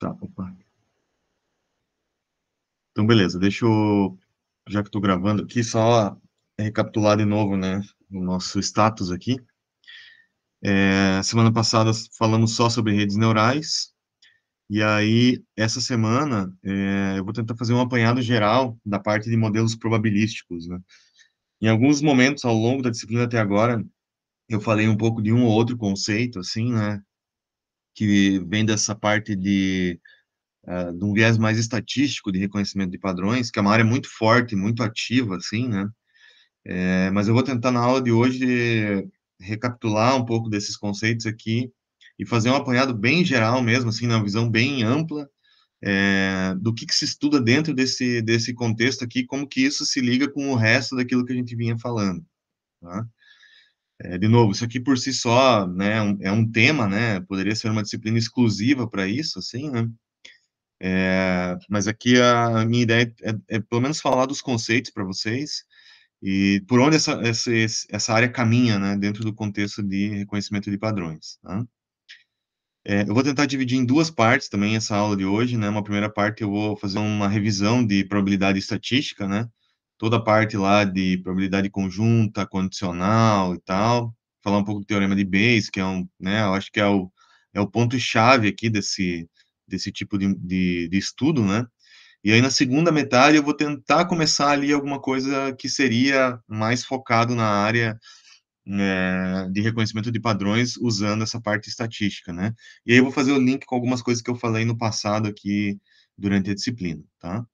Tá, opa. Então, beleza, deixa eu, já que estou gravando aqui, só recapitular de novo, né, o nosso status aqui. É, semana passada falamos só sobre redes neurais, e aí, essa semana, é, eu vou tentar fazer um apanhado geral da parte de modelos probabilísticos, né. Em alguns momentos ao longo da disciplina até agora, eu falei um pouco de um ou outro conceito, assim, né, que vem dessa parte de, uh, de um viés mais estatístico de reconhecimento de padrões, que é uma área muito forte, muito ativa, assim, né? É, mas eu vou tentar na aula de hoje recapitular um pouco desses conceitos aqui e fazer um apanhado bem geral mesmo, assim, na visão bem ampla é, do que, que, se estuda dentro desse, desse contexto aqui, como que isso se liga com o resto daquilo que a gente vinha falando. Tá? É, de novo, isso aqui por si só né, é um é tema, né? Poderia ser uma disciplina exclusiva para isso, assim, né? É, mas aqui a minha ideia é, é pelo menos falar dos conceitos para vocês e por onde essa, essa, essa área caminha, né, dentro do contexto de reconhecimento de padrões. Tá? É, eu vou tentar dividir em duas partes também essa aula de hoje, né? Uma primeira parte eu vou fazer uma revisão de probabilidade estatística, né? toda a parte lá de probabilidade conjunta, condicional e tal, falar um pouco do teorema de Bayes, que é um, né, eu acho que é o, é o ponto-chave aqui desse, desse tipo de, de, de, estudo, né, e aí na segunda metade eu vou tentar começar ali alguma coisa que seria mais focado na área né, de reconhecimento de padrões usando essa parte estatística, né, e aí eu vou fazer o link com algumas coisas que eu falei no passado aqui durante a disciplina, tá?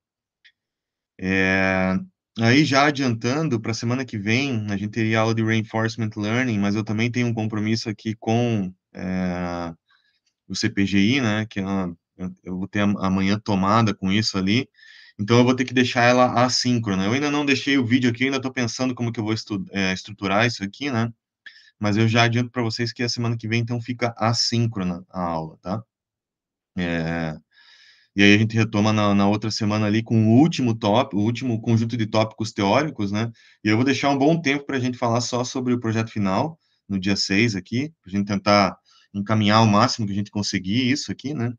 É, Aí já adiantando para a semana que vem, a gente teria aula de reinforcement learning, mas eu também tenho um compromisso aqui com é, o CPGI, né? Que é eu, eu vou ter amanhã tomada com isso ali. Então eu vou ter que deixar ela assíncrona. Eu ainda não deixei o vídeo aqui, ainda estou pensando como que eu vou é, estruturar isso aqui, né? Mas eu já adianto para vocês que a semana que vem então fica assíncrona a aula, tá? É, e aí a gente retoma na, na, outra semana ali com o último top, o último conjunto de tópicos teóricos, né? E eu vou deixar um bom tempo para a gente falar só sobre o projeto final, no dia 6 aqui, para a gente tentar encaminhar o máximo que a gente conseguir isso aqui, né?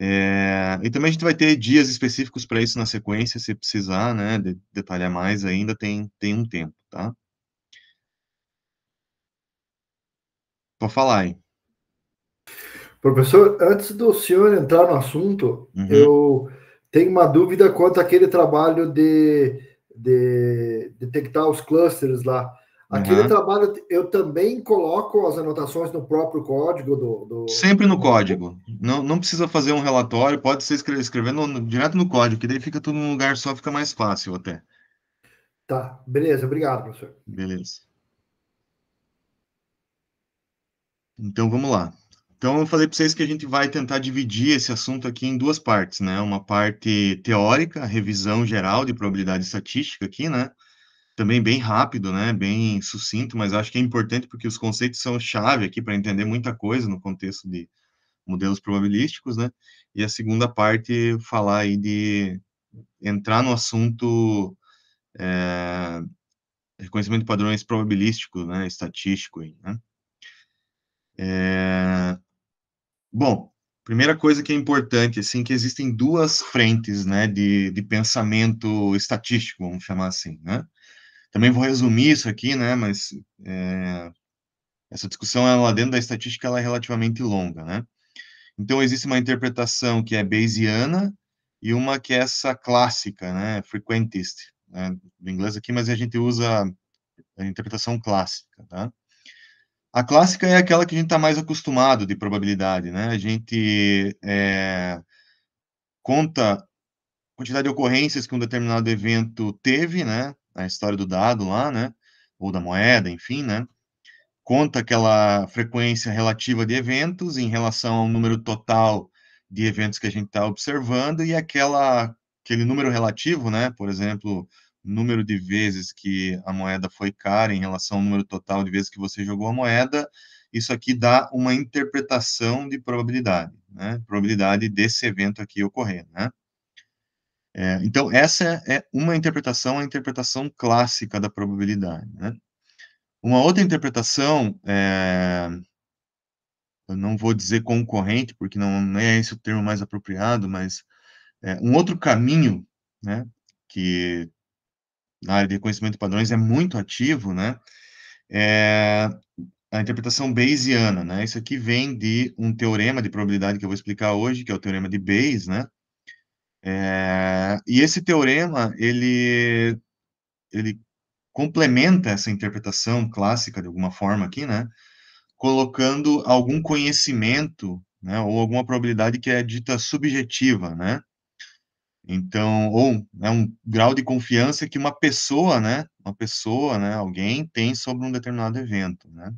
É, e também a gente vai ter dias específicos para isso na sequência, se precisar, né? De, detalhar mais ainda, tem, tem um tempo, tá? Pode falar aí. Professor, antes do senhor entrar no assunto, uhum. eu tenho uma dúvida quanto àquele trabalho de, de detectar os clusters lá. Aquele uhum. trabalho eu também coloco as anotações no próprio código do. do... Sempre no código. Não, não precisa fazer um relatório, pode ser escrever, escrever no, direto no código, que daí fica tudo num lugar só, fica mais fácil até. Tá, beleza, obrigado, professor. Beleza. Então vamos lá. Então, eu falei para vocês que a gente vai tentar dividir esse assunto aqui em duas partes, né? Uma parte teórica, revisão geral de probabilidade estatística aqui, né? Também bem rápido, né? Bem sucinto, mas acho que é importante porque os conceitos são chave aqui para entender muita coisa no contexto de modelos probabilísticos, né? E a segunda parte, falar aí de entrar no assunto é, reconhecimento de padrões probabilístico, né? Estatístico aí, né? É, Bom, primeira coisa que é importante, assim, que existem duas frentes, né, de, de pensamento estatístico, vamos chamar assim, né? Também vou resumir isso aqui, né, mas é, essa discussão, ela dentro da estatística, ela é relativamente longa, né? Então, existe uma interpretação que é Bayesiana e uma que é essa clássica, né, frequentist, né, do inglês aqui, mas a gente usa a interpretação clássica, tá? A clássica é aquela que a gente está mais acostumado de probabilidade, né? A gente é, conta a quantidade de ocorrências que um determinado evento teve, né? A história do dado lá, né? Ou da moeda, enfim, né? Conta aquela frequência relativa de eventos em relação ao número total de eventos que a gente está observando e aquela, aquele número relativo, né? Por exemplo, número de vezes que a moeda foi cara em relação ao número total de vezes que você jogou a moeda, isso aqui dá uma interpretação de probabilidade, né? Probabilidade desse evento aqui ocorrer, né? É, então, essa é uma interpretação, a interpretação clássica da probabilidade, né? Uma outra interpretação, é, eu não vou dizer concorrente, porque não não é esse o termo mais apropriado, mas é, um outro caminho, né, que na né, área de conhecimento de padrões é muito ativo, né? É a interpretação Bayesiana, né? Isso aqui vem de um teorema de probabilidade que eu vou explicar hoje, que é o teorema de Bayes, né? É, e esse teorema, ele, ele complementa essa interpretação clássica, de alguma forma aqui, né? Colocando algum conhecimento, né? Ou alguma probabilidade que é dita subjetiva, né? Então, ou é um grau de confiança que uma pessoa, né, uma pessoa, né, alguém tem sobre um determinado evento, né?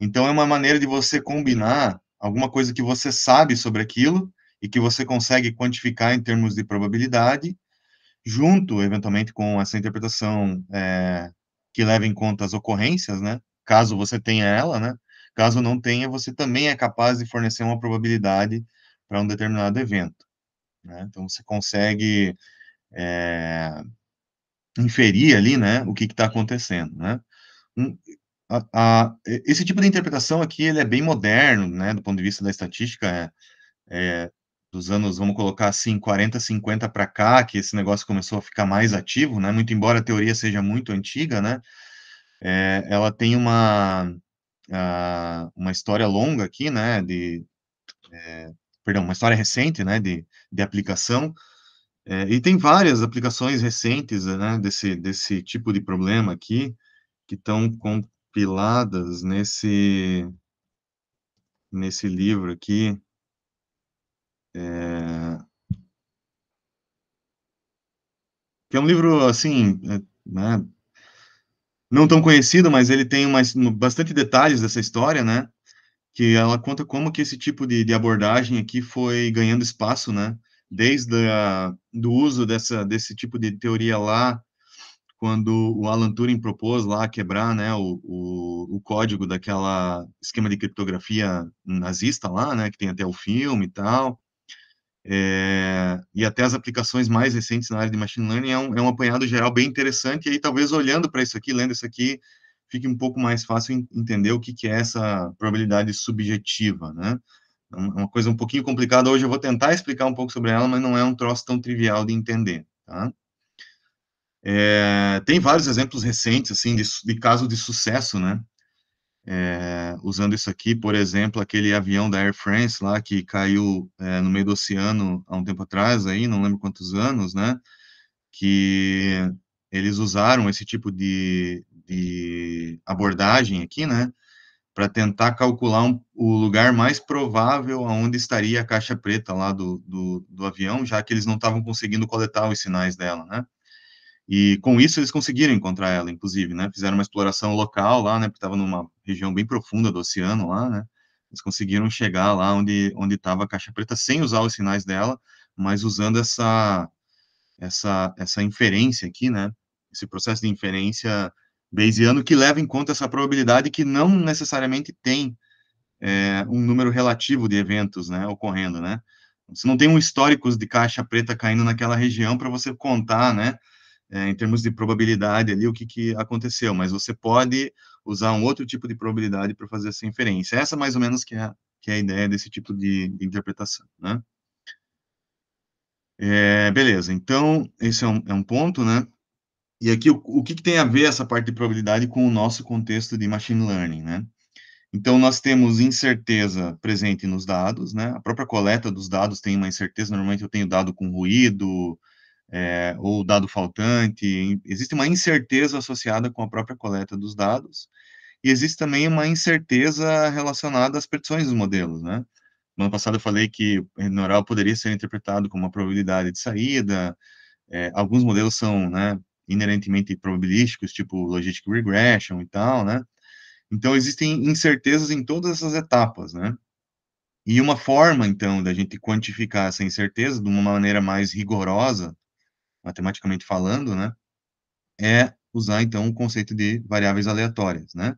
Então é uma maneira de você combinar alguma coisa que você sabe sobre aquilo e que você consegue quantificar em termos de probabilidade, junto, eventualmente, com essa interpretação é, que leva em conta as ocorrências, né? Caso você tenha ela, né? Caso não tenha, você também é capaz de fornecer uma probabilidade para um determinado evento. Né? Então, você consegue é, inferir ali né, o que está acontecendo. Né? Um, a, a, esse tipo de interpretação aqui ele é bem moderno, né, do ponto de vista da estatística, é, é, dos anos, vamos colocar assim, 40, 50 para cá, que esse negócio começou a ficar mais ativo, né, muito embora a teoria seja muito antiga, né, é, ela tem uma, a, ah, uma história longa aqui, né, de é, perdão, uma história recente, né, de, de aplicação, é, e tem várias aplicações recentes, né, desse, desse tipo de problema aqui, que estão compiladas nesse, nesse livro aqui, é, que é um livro, assim, é, né, não tão conhecido, mas ele tem uma, bastante detalhes dessa história, né, que ela conta como que esse tipo de, de abordagem aqui foi ganhando espaço, né? Desde a, do uso dessa, desse tipo de teoria lá, quando o Alan Turing propôs lá quebrar né, o, o, o, código daquela esquema de criptografia nazista lá, né, que tem até o filme e tal, é, e até as aplicações mais recentes na área de machine learning, é um, é um apanhado geral bem interessante, e aí talvez olhando para isso aqui, lendo isso aqui, fique um pouco mais fácil entender o que, que é essa probabilidade subjetiva, né? É uma coisa um pouquinho complicada. Hoje eu vou tentar explicar um pouco sobre ela, mas não é um troço tão trivial de entender, tá? É, tem vários exemplos recentes, assim, de, de caso de sucesso, né? É, usando isso aqui, por exemplo, aquele avião da Air France lá que caiu é, no meio do oceano há um tempo atrás, aí, não lembro quantos anos, né? Que eles usaram esse tipo de, de abordagem aqui, né? Para tentar calcular um, o lugar mais provável aonde estaria a caixa preta lá do, do, do avião, já que eles não estavam conseguindo coletar os sinais dela, né? E com isso eles conseguiram encontrar ela, inclusive, né? Fizeram uma exploração local lá, né? Porque estava numa região bem profunda do oceano lá, né? Eles conseguiram chegar lá onde onde estava a caixa preta sem usar os sinais dela, mas usando essa essa essa inferência aqui, né? Esse processo de inferência Bayesiano que leva em conta essa probabilidade que não necessariamente tem é, um número relativo de eventos né, ocorrendo, né? Você não tem um histórico de caixa preta caindo naquela região para você contar, né, é, em termos de probabilidade ali, o que, que aconteceu, mas você pode usar um outro tipo de probabilidade para fazer essa inferência. Essa, mais ou menos, que é, que é a ideia desse tipo de, de interpretação, né? É, beleza, então, esse é um, é um ponto, né? E aqui, o, o que, que, tem a ver essa parte de probabilidade com o nosso contexto de machine learning, né? Então, nós temos incerteza presente nos dados, né? A própria coleta dos dados tem uma incerteza, normalmente eu tenho dado com ruído, é, ou dado faltante, existe uma incerteza associada com a própria coleta dos dados, e existe também uma incerteza relacionada às predições dos modelos, né? No ano passado eu falei que o neural poderia ser interpretado como uma probabilidade de saída, é, alguns modelos são né, inerentemente probabilísticos, tipo logistic regression e tal, né? Então, existem incertezas em todas essas etapas, né? E uma forma, então, da gente quantificar essa incerteza de uma maneira mais rigorosa, matematicamente falando, né? É usar, então, o conceito de variáveis aleatórias, né?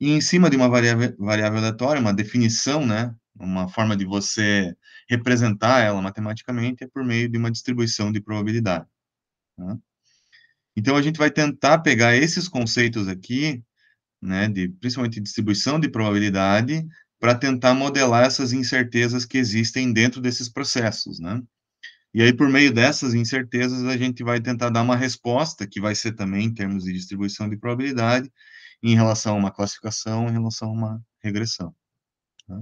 E em cima de uma variável, variável aleatória, uma definição, né? Uma forma de você representar ela matematicamente é por meio de uma distribuição de probabilidade. Né? Então, a gente vai tentar pegar esses conceitos aqui, né, de, principalmente distribuição de probabilidade, para tentar modelar essas incertezas que existem dentro desses processos, né? E aí, por meio dessas incertezas, a gente vai tentar dar uma resposta, que vai ser também em termos de distribuição de probabilidade, em relação a uma classificação, em relação a uma regressão. Tá?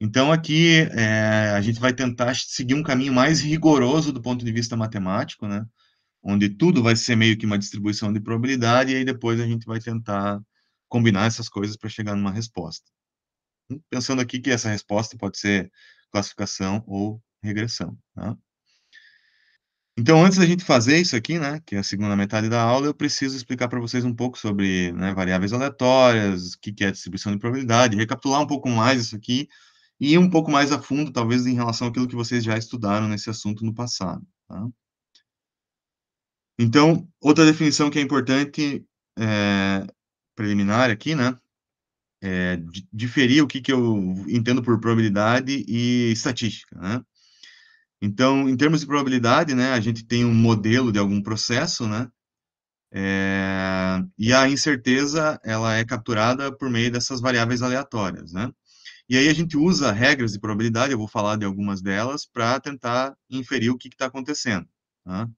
Então, aqui, é, a gente vai tentar seguir um caminho mais rigoroso do ponto de vista matemático, né? onde tudo vai ser meio que uma distribuição de probabilidade, e aí depois a gente vai tentar combinar essas coisas para chegar numa resposta. Hum, pensando aqui que essa resposta pode ser classificação ou regressão. Tá? Então, antes da gente fazer isso aqui, né, que é a segunda metade da aula, eu preciso explicar para vocês um pouco sobre né, variáveis aleatórias, o que, que é distribuição de probabilidade, recapitular um pouco mais isso aqui, e ir um pouco mais a fundo, talvez, em relação àquilo que vocês já estudaram nesse assunto no passado. Tá? Então, outra definição que é importante, é, preliminar aqui, né? É, diferir o que, que eu entendo por probabilidade e estatística, né? Então, em termos de probabilidade, né, a gente tem um modelo de algum processo, né? É, e a incerteza, ela é capturada por meio dessas variáveis aleatórias, né? E aí a gente usa regras de probabilidade, eu vou falar de algumas delas, para tentar inferir o que está acontecendo, né?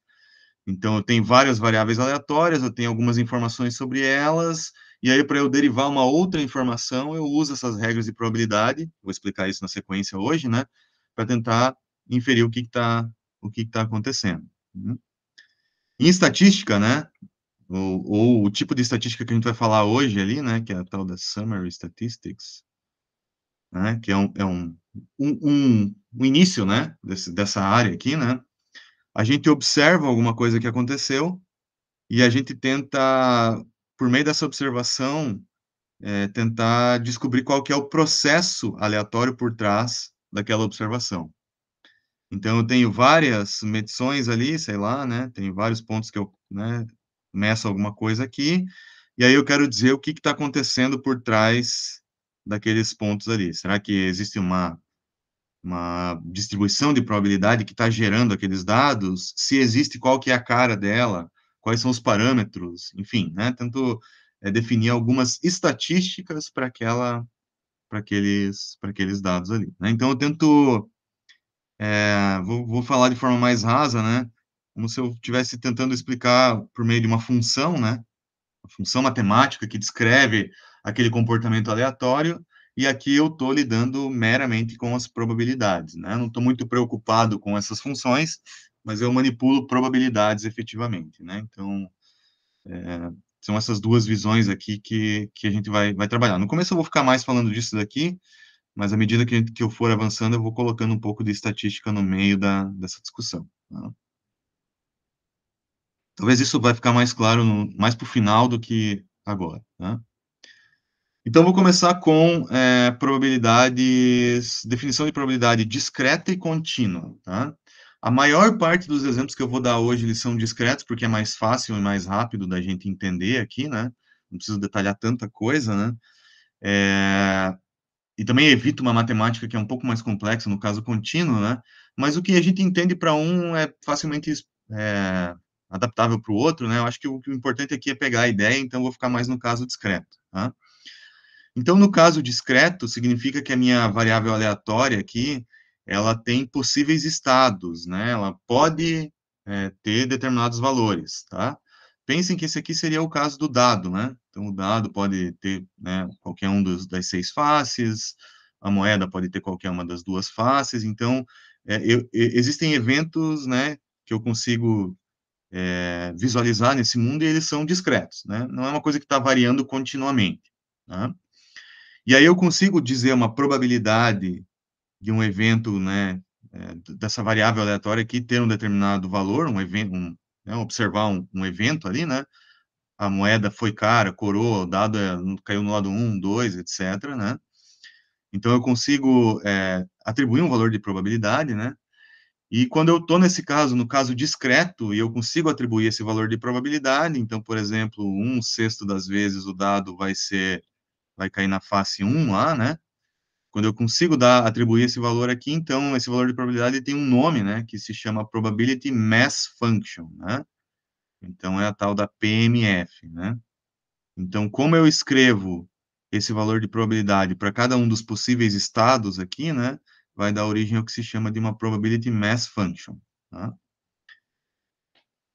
Então, eu tenho várias variáveis aleatórias, eu tenho algumas informações sobre elas, e aí, para eu derivar uma outra informação, eu uso essas regras de probabilidade, vou explicar isso na sequência hoje, né? Para tentar inferir o que está o que está acontecendo. Uhum. Em estatística, né? Ou, ou, o tipo de estatística que a gente vai falar hoje ali, né? Que é a tal da Summary Statistics, né? Que é um, é um, um, um, um início, né? Desse, dessa área aqui, né? a gente observa alguma coisa que aconteceu e a gente tenta, por meio dessa observação, é, tentar descobrir qual que é o processo aleatório por trás daquela observação. Então, eu tenho várias medições ali, sei lá, né? Tem vários pontos que eu né, meço alguma coisa aqui, e aí eu quero dizer o que está acontecendo por trás daqueles pontos ali. Será que existe uma uma distribuição de probabilidade que está gerando aqueles dados, se existe qual que é a cara dela, quais são os parâmetros, enfim, né? Tanto é, eh, definir algumas estatísticas para aquela, para aqueles, para aqueles dados ali. Né? Então eu tento, é, vou, vou falar de forma mais rasa, né? Como se eu estivesse tentando explicar por meio de uma função, né? Uma função matemática que descreve aquele comportamento aleatório e aqui eu estou lidando meramente com as probabilidades, né? não estou muito preocupado com essas funções, mas eu manipulo probabilidades efetivamente, né? Então, é, são essas duas visões aqui que, que a gente vai, vai trabalhar. No começo eu vou ficar mais falando disso daqui, mas à medida que, gente, que eu for avançando, eu vou colocando um pouco de estatística no meio da, dessa discussão. Tá? Talvez isso vai ficar mais claro no, mais para o final do que agora, né? Então, vou começar com é, probabilidades, definição de probabilidade discreta e contínua. Tá? A maior parte dos exemplos que eu vou dar hoje, eles são discretos, porque é mais fácil e mais rápido da gente entender aqui, né? Não preciso detalhar tanta coisa, né? É... E também evito uma matemática que é um pouco mais complexa, no caso contínuo, né? Mas o que a gente entende para um é facilmente é, adaptável para o outro, né? Eu acho que o, que o importante aqui é pegar a ideia, então vou ficar mais no caso discreto, tá? Então, no caso discreto, significa que a minha variável aleatória aqui, ela tem possíveis estados, né? Ela pode é, ter determinados valores, tá? Pensem que esse aqui seria o caso do dado, né? Então, o dado pode ter né, qualquer um dos, das seis faces, a moeda pode ter qualquer uma das duas faces. Então, é, eu, existem eventos, né, que eu consigo é, visualizar nesse mundo e eles são discretos, né? Não é uma coisa que está variando continuamente, né? Tá? E aí eu consigo dizer uma probabilidade de um evento, né, é, dessa variável aleatória aqui ter um determinado valor, um evento, um, né, observar um, um, evento ali, né, a moeda foi cara, coroa, o dado é, caiu no lado 1, 2, etc., né, então eu consigo é, atribuir um valor de probabilidade, né, e quando eu estou nesse caso, no caso discreto, e eu consigo atribuir esse valor de probabilidade, então, por exemplo, um sexto das vezes o dado vai ser vai cair na face 1 lá, né? Quando eu consigo dar, atribuir esse valor aqui, então esse valor de probabilidade tem um nome, né? Que se chama Probability Mass Function, né? Então é a tal da PMF, né? Então, como eu escrevo esse valor de probabilidade para cada um dos possíveis estados aqui, né? Vai dar origem ao que se chama de uma Probability Mass Function, tá?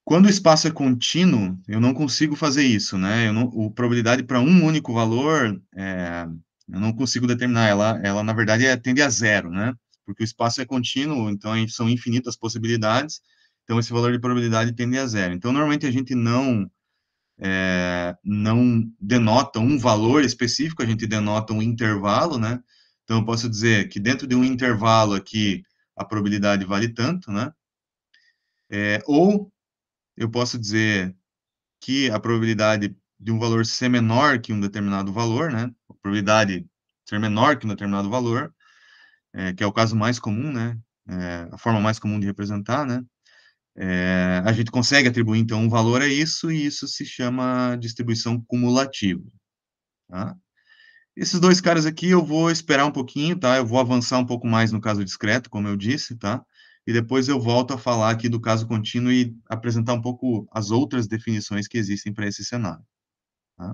Quando o espaço é contínuo, eu não consigo fazer isso, né? Eu não, o probabilidade para um único valor, é, eu não consigo determinar. Ela, ela na verdade, é, tende a zero, né? Porque o espaço é contínuo, então são infinitas possibilidades. Então, esse valor de probabilidade tende a zero. Então, normalmente a gente não é, não denota um valor específico, a gente denota um intervalo, né? Então, eu posso dizer que dentro de um intervalo aqui, a probabilidade vale tanto, né? É, ou eu posso dizer que a probabilidade de um valor ser menor que um determinado valor, né? A probabilidade ser menor que um determinado valor, é, que é o caso mais comum, né? É, a forma mais comum de representar, né? É, a gente consegue atribuir, então, um valor a isso, e isso se chama distribuição cumulativa. Tá? Esses dois caras aqui eu vou esperar um pouquinho, tá? Eu vou avançar um pouco mais no caso discreto, como eu disse, tá? e depois eu volto a falar aqui do caso contínuo e apresentar um pouco as outras definições que existem para esse cenário. Tá?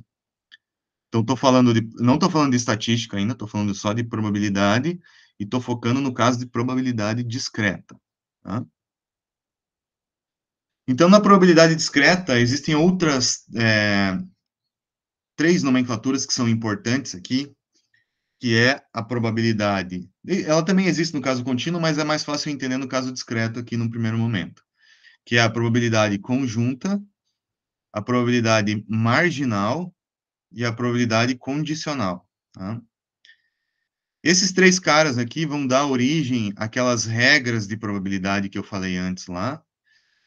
Então, tô falando de, não estou falando de estatística ainda, estou falando só de probabilidade e estou focando no caso de probabilidade discreta. Tá? Então, na probabilidade discreta, existem outras é, três nomenclaturas que são importantes aqui, que é a probabilidade. Ela também existe no caso contínuo, mas é mais fácil entender no caso discreto aqui no primeiro momento, que é a probabilidade conjunta, a probabilidade marginal e a probabilidade condicional. Tá? Esses três caras aqui vão dar origem àquelas regras de probabilidade que eu falei antes lá,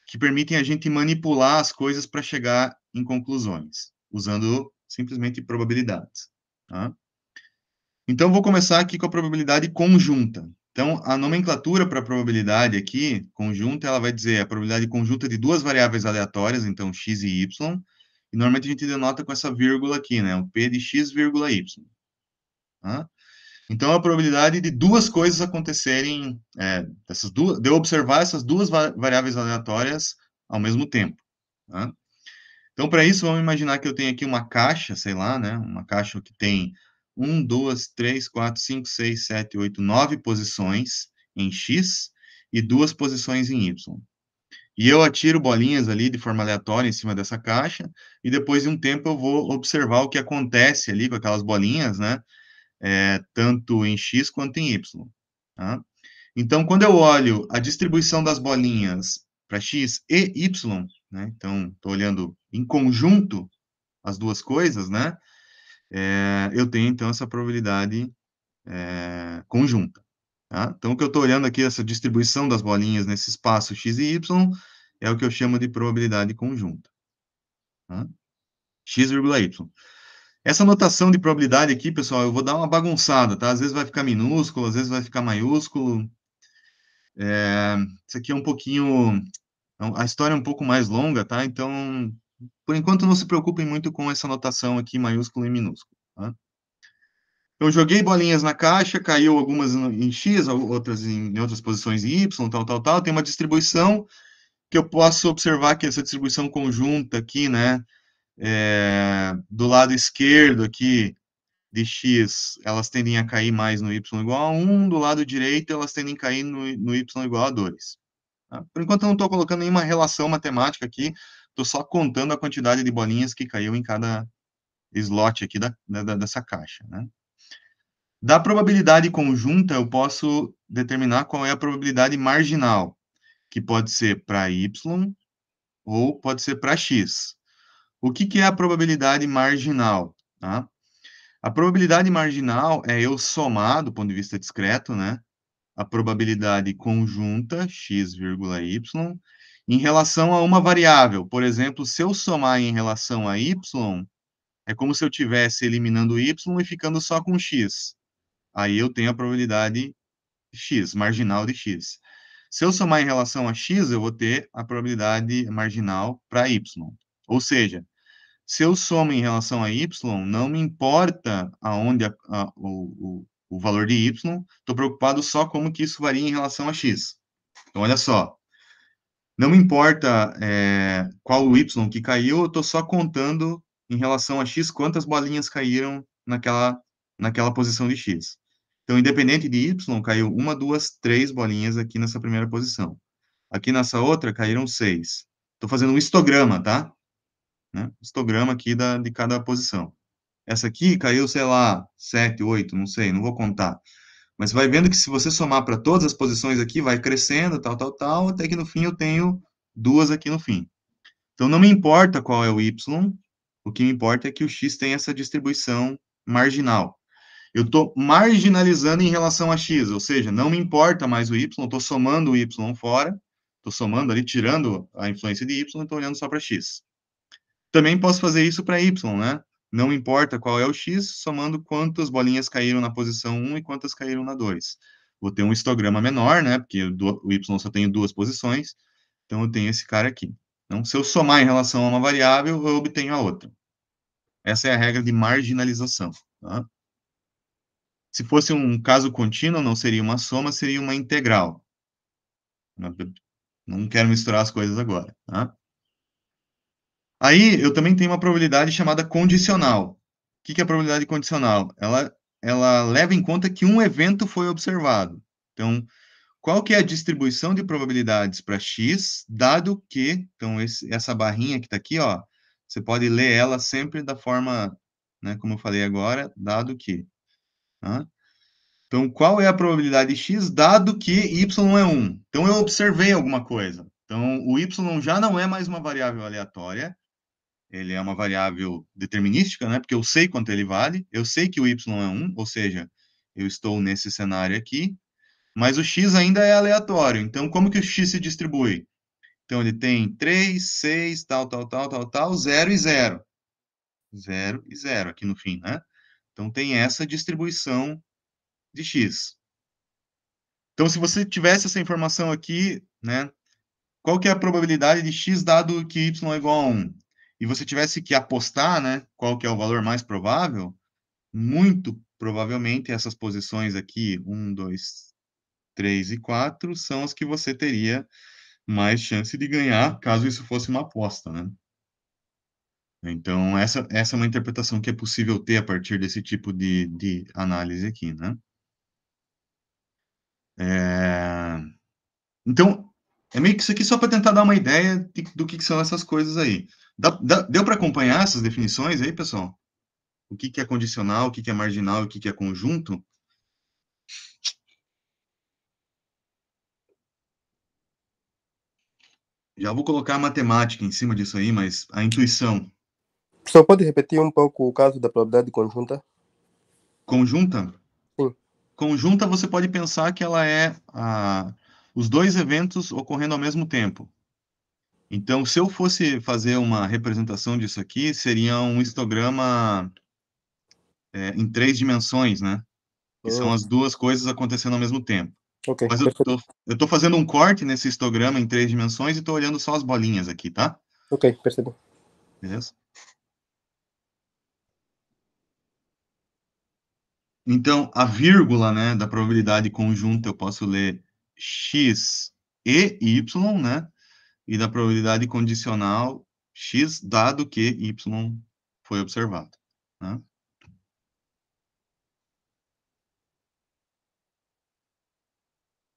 que permitem a gente manipular as coisas para chegar em conclusões, usando simplesmente probabilidades. Tá? Então, vou começar aqui com a probabilidade conjunta. Então, a nomenclatura para a probabilidade aqui, conjunta, ela vai dizer a probabilidade conjunta de duas variáveis aleatórias, então x e y, e normalmente a gente denota com essa vírgula aqui, né? O p de x, vírgula y. Tá? Então, a probabilidade de duas coisas acontecerem, é, duas, de eu observar essas duas variáveis aleatórias ao mesmo tempo. Tá? Então, para isso, vamos imaginar que eu tenho aqui uma caixa, sei lá, né? Uma caixa que tem 1, 2, 3, 4, 5, 6, 7, 8, 9 posições em X e duas posições em Y. E eu atiro bolinhas ali de forma aleatória em cima dessa caixa, e depois de um tempo eu vou observar o que acontece ali com aquelas bolinhas, né? É, tanto em X quanto em Y. Tá? Então, quando eu olho a distribuição das bolinhas para X e Y, né? Então, estou olhando em conjunto as duas coisas, né? é, eu tenho então essa probabilidade é, conjunta. Tá? Então, o que eu estou olhando aqui, essa distribuição das bolinhas nesse espaço x e y, é o que eu chamo de probabilidade conjunta. Tá? x, y. Essa notação de probabilidade aqui, pessoal, eu vou dar uma bagunçada, tá? Às vezes vai ficar minúsculo, às vezes vai ficar maiúsculo. É, isso aqui é um pouquinho... É a história é um pouco mais longa, tá? Então, por enquanto, não se preocupem muito com essa notação aqui, maiúsculo e minúsculo. Tá? Eu joguei bolinhas na caixa, caiu algumas em X, outras em, em outras posições em Y, tal, tal, tal. Tem uma distribuição que eu posso observar que essa distribuição conjunta aqui, né, é, do lado esquerdo aqui de x, elas tendem a cair mais no y igual a 1, do lado direito elas tendem a cair no, no y igual a 2. Tá? Por enquanto eu não estou colocando nenhuma relação matemática aqui, Estou só contando a quantidade de bolinhas que caiu em cada slot aqui da, da, dessa caixa. Né? Da probabilidade conjunta, eu posso determinar qual é a probabilidade marginal, que pode ser para y ou pode ser para x. O que, que é a probabilidade marginal? Tá? A probabilidade marginal é eu somar, do ponto de vista discreto, né, a probabilidade conjunta, x, y, em relação a uma variável, por exemplo, se eu somar em relação a y, é como se eu tivesse eliminando y e ficando só com x. Aí eu tenho a probabilidade x, marginal de x. Se eu somar em relação a x, eu vou ter a probabilidade marginal para y. Ou seja, se eu somo em relação a y, não me importa aonde a, a, o, o, o valor de y, estou preocupado só como que isso varia em relação a x. Então, olha só, não importa é, qual o Y que caiu, eu estou só contando em relação a X quantas bolinhas caíram naquela, naquela posição de X. Então, independente de Y, caiu uma, duas, três bolinhas aqui nessa primeira posição. Aqui nessa outra, caíram seis. Estou fazendo um histograma, tá? Né? Histograma aqui da, de cada posição. Essa aqui caiu, sei lá, sete, oito, não sei, não vou contar. Mas vai vendo que se você somar para todas as posições aqui, vai crescendo, tal, tal, tal, até que no fim eu tenho duas aqui no fim. Então não me importa qual é o y, o que me importa é que o x tem essa distribuição marginal. Eu estou marginalizando em relação a x, ou seja, não me importa mais o y, estou somando o y fora, estou somando ali, tirando a influência de y estou olhando só para x. Também posso fazer isso para y, né? Não importa qual é o X, somando quantas bolinhas caíram na posição 1 e quantas caíram na 2. Vou ter um histograma menor, né? Porque o Y só tem duas posições. Então, eu tenho esse cara aqui. Então, se eu somar em relação a uma variável, eu obtenho a outra. Essa é a regra de marginalização. Tá? Se fosse um caso contínuo, não seria uma soma, seria uma integral. Não quero misturar as coisas agora. Tá? Aí eu também tenho uma probabilidade chamada condicional. O que, é a probabilidade condicional? Ela, ela leva em conta que um evento foi observado. Então, qual que é a distribuição de probabilidades para x, dado que, então, esse, essa barrinha que está aqui, ó, você pode ler ela sempre da forma, né, como eu falei agora, dado que. Tá? Então, qual é a probabilidade de x, dado que y é 1? Então, eu observei alguma coisa. Então, o y já não é mais uma variável aleatória, ele é uma variável determinística, né? Porque eu sei quanto ele vale, eu sei que o y é 1, ou seja, eu estou nesse cenário aqui, mas o x ainda é aleatório. Então, como que o x se distribui? Então, ele tem 3, 6, tal, tal, tal, tal, tal, 0 e 0. 0 e 0 aqui no fim, né? Então, tem essa distribuição de x. Então, se você tivesse essa informação aqui, né? Qual que é a probabilidade de x dado que y é igual a 1? e você tivesse que apostar, né, qual que é o valor mais provável, muito provavelmente essas posições aqui, 1, 2, 3 e 4, são as que você teria mais chance de ganhar, caso isso fosse uma aposta, né? Então, essa, essa é uma interpretação que é possível ter a partir desse tipo de, de análise aqui, né? É... Então, é meio que isso aqui só para tentar dar uma ideia de, do que, que são essas coisas aí. Dá, dá, deu para acompanhar essas definições aí, pessoal? O que, que é condicional, o que, que é marginal, o que, que é conjunto? Já vou colocar a matemática em cima disso aí, mas a intuição. Só pode repetir um pouco o caso da probabilidade conjunta? Conjunta? Sim. Conjunta, você pode pensar que ela é a, os dois eventos ocorrendo ao mesmo tempo. Então, se eu fosse fazer uma representação disso aqui, seria um histograma é, em três dimensões, né? Que oh. são hum. as duas coisas acontecendo ao mesmo tempo. Okay, Mas eu tô, eu tô, fazendo um corte nesse histograma em três dimensões e tô olhando só as bolinhas aqui, tá? Ok, percebo. Beleza? Então, a vírgula, né, da probabilidade conjunta, eu posso ler x e y, né? e da probabilidade condicional x dado que y foi observado. Né?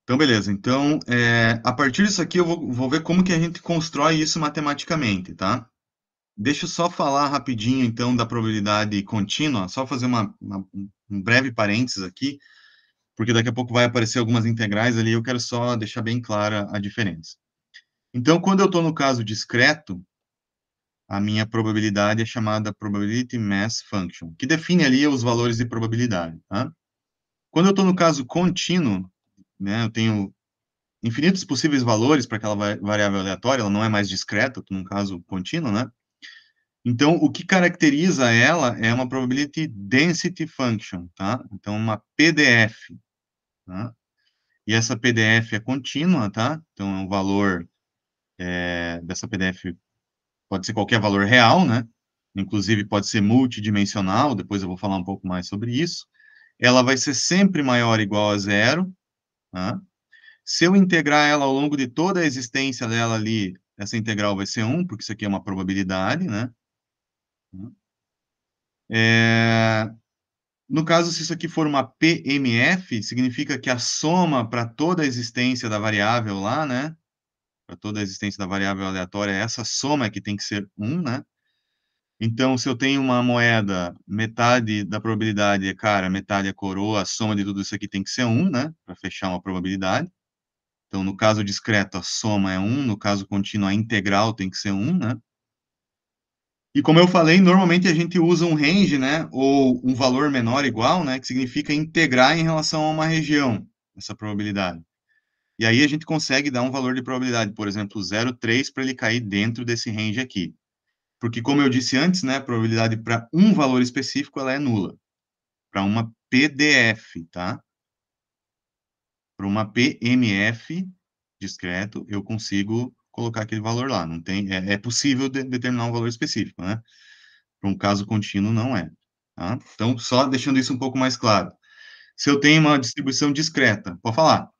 Então, beleza. Então, é, a partir disso aqui, eu vou, vou, ver como que a gente constrói isso matematicamente, tá? Deixa eu só falar rapidinho, então, da probabilidade contínua, só fazer uma, uma, um breve parênteses aqui, porque daqui a pouco vai aparecer algumas integrais ali, eu quero só deixar bem clara a diferença. Então, quando eu estou no caso discreto, a minha probabilidade é chamada Probability Mass Function, que define ali os valores de probabilidade. Tá? Quando eu estou no caso contínuo, né, eu tenho infinitos possíveis valores para aquela variável aleatória, ela não é mais discreta, estou num caso contínuo, né? Então, o que caracteriza ela é uma Probability Density Function, tá? Então, uma PDF, tá? E essa PDF é contínua, tá? Então, é um valor é, dessa PDF pode ser qualquer valor real, né? Inclusive pode ser multidimensional, depois eu vou falar um pouco mais sobre isso. Ela vai ser sempre maior ou igual a zero. Tá? Se eu integrar ela ao longo de toda a existência dela ali, essa integral vai ser 1, porque isso aqui é uma probabilidade, né? É... No caso, se isso aqui for uma PMF, significa que a soma para toda a existência da variável lá, né? para toda a existência da variável aleatória, é essa soma é que tem que ser 1, né? Então, se eu tenho uma moeda, metade da probabilidade é cara, metade é coroa, a soma de tudo isso aqui tem que ser 1, né? Para fechar uma probabilidade. Então, no caso discreto, a soma é 1, no caso contínuo, a integral tem que ser 1, né? E como eu falei, normalmente a gente usa um range, né? Ou um valor menor igual, né? Que significa integrar em relação a uma região, essa probabilidade. E aí a gente consegue dar um valor de probabilidade, por exemplo, 0,3 para ele cair dentro desse range aqui. Porque, como eu disse antes, né, a probabilidade para um valor específico ela é nula. Para uma PDF, tá? Para uma PMF discreto, eu consigo colocar aquele valor lá. Não tem, é, é possível de, determinar um valor específico, né? Para um caso contínuo, não é. Tá? Então, só deixando isso um pouco mais claro. Se eu tenho uma distribuição discreta, pode falar.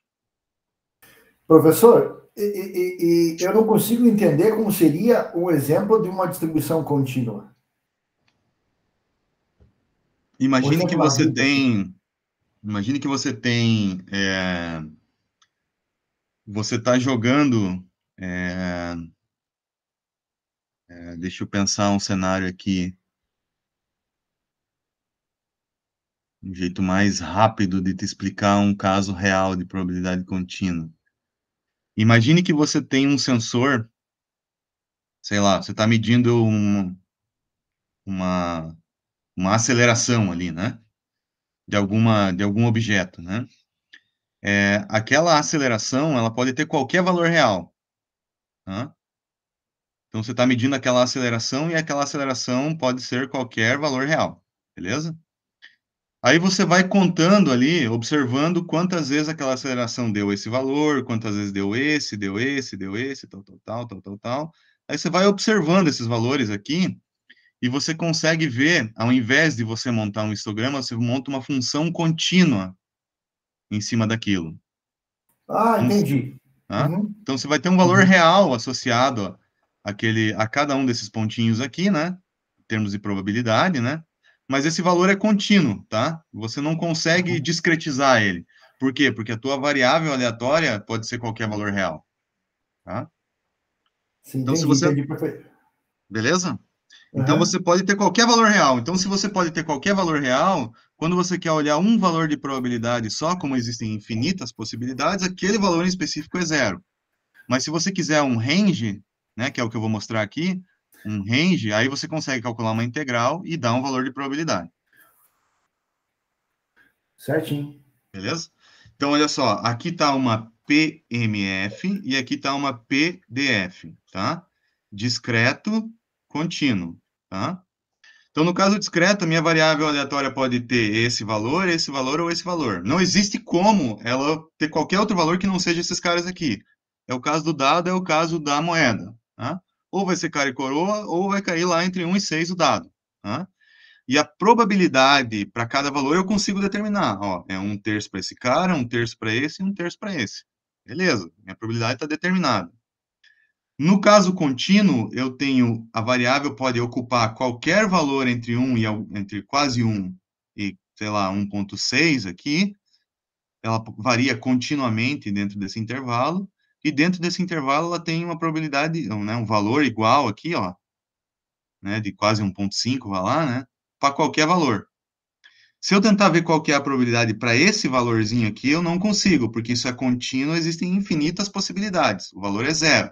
Professor, e, e, e eu não consigo entender como seria um exemplo de uma distribuição contínua. Imagine é que você tem. Imagine que você tem. É, você está jogando. É, é, deixa eu pensar um cenário aqui. Um jeito mais rápido de te explicar um caso real de probabilidade contínua. Imagine que você tem um sensor, sei lá, você está medindo um, uma, uma aceleração ali, né? De, alguma, de algum objeto, né? É, aquela aceleração, ela pode ter qualquer valor real. Então, você está medindo aquela aceleração e aquela aceleração pode ser qualquer valor real, beleza? Aí você vai contando ali, observando quantas vezes aquela aceleração deu esse valor, quantas vezes deu esse, deu esse, deu esse, tal, tal, tal, tal, tal, tal. Aí você vai observando esses valores aqui e você consegue ver, ao invés de você montar um histograma, você monta uma função contínua em cima daquilo. Ah, então, entendi. Uhum. Então você vai ter um valor uhum. real associado àquele, a cada um desses pontinhos aqui, né? Em termos de probabilidade, né? mas esse valor é contínuo, tá? Você não consegue uhum. discretizar ele. Por quê? Porque a tua variável aleatória pode ser qualquer valor real, tá? Sim, então, entendi, se você... Entendi. Beleza? Então, você pode ter qualquer valor real. Então, se você pode ter qualquer valor real, quando você quer olhar um valor de probabilidade só, como existem infinitas possibilidades, aquele valor em específico é zero. Mas se você quiser um range, né, que é o que eu vou mostrar aqui, um range, aí você consegue calcular uma integral e dar um valor de probabilidade. Certinho. Beleza? Então, olha só, aqui está uma PMF e aqui está uma PDF, tá? Discreto contínuo, tá? Então, no caso discreto, a minha variável aleatória pode ter esse valor, esse valor ou esse valor. Não existe como ela ter qualquer outro valor que não seja esses caras aqui. É o caso do dado, é o caso da moeda, tá? ou vai ser cara e coroa, ou vai cair lá entre 1 e 6 o dado. E a probabilidade para cada valor eu consigo determinar. Ó, é um terço para esse cara, um terço para esse e um terço para esse. Beleza, minha probabilidade está determinada. No caso contínuo, eu tenho a variável pode ocupar qualquer valor entre 1 e entre quase 1 e, sei lá, 1.6 aqui. Ela varia continuamente dentro desse intervalo e dentro desse intervalo ela tem uma probabilidade, né, um valor igual aqui, ó, né, de quase 1.5, vai lá, né, para qualquer valor. Se eu tentar ver qual é a probabilidade para esse valorzinho aqui, eu não consigo, porque isso é contínuo, existem infinitas possibilidades, o valor é zero.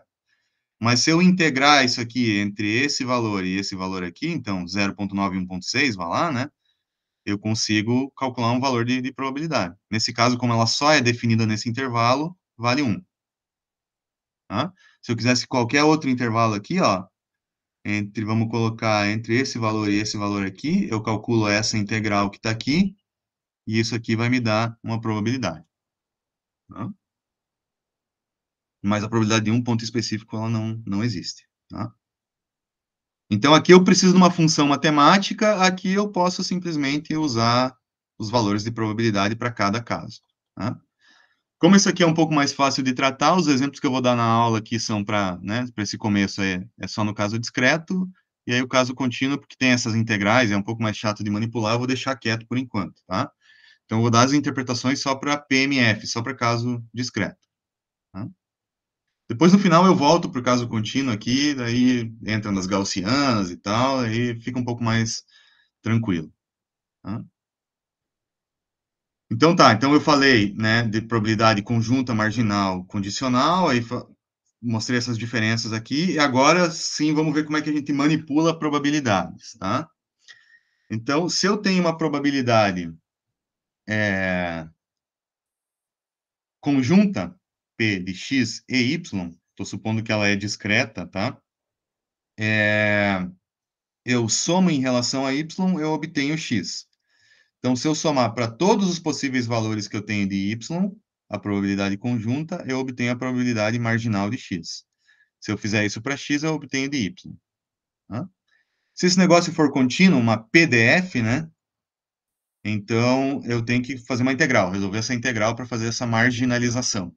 Mas se eu integrar isso aqui entre esse valor e esse valor aqui, então 0.9 e 1.6, vai lá, né? Eu consigo calcular um valor de, de, probabilidade. Nesse caso, como ela só é definida nesse intervalo, vale 1. Tá? Se eu quisesse qualquer outro intervalo aqui, ó, entre, vamos colocar entre esse valor e esse valor aqui, eu calculo essa integral que está aqui, e isso aqui vai me dar uma probabilidade. Tá? Mas a probabilidade de um ponto específico, ela não, não existe. Tá? Então, aqui eu preciso de uma função matemática, aqui eu posso simplesmente usar os valores de probabilidade para cada caso. Tá? Como isso aqui é um pouco mais fácil de tratar, os exemplos que eu vou dar na aula aqui são para né, esse começo, é, é só no caso discreto, e aí o caso contínuo, porque tem essas integrais, é um pouco mais chato de manipular, eu vou deixar quieto por enquanto, tá? Então, eu vou dar as interpretações só para PMF, só para caso discreto. Tá? Depois, no final, eu volto para o caso contínuo aqui, daí entra nas gaussianas e tal, aí fica um pouco mais tranquilo. Tá? Então tá, então eu falei, né, de probabilidade conjunta, marginal, condicional, aí mostrei essas diferenças aqui, e agora sim vamos ver como é que a gente manipula probabilidades, tá? Então, se eu tenho uma probabilidade é, conjunta, P de X e Y, estou supondo que ela é discreta, tá? É, eu somo em relação a Y, eu obtenho X. Então, se eu somar para todos os possíveis valores que eu tenho de y, a probabilidade conjunta, eu obtenho a probabilidade marginal de x. Se eu fizer isso para x, eu obtenho de y. Tá? Se esse negócio for contínuo, uma PDF, né? Então, eu tenho que fazer uma integral, resolver essa integral para fazer essa marginalização.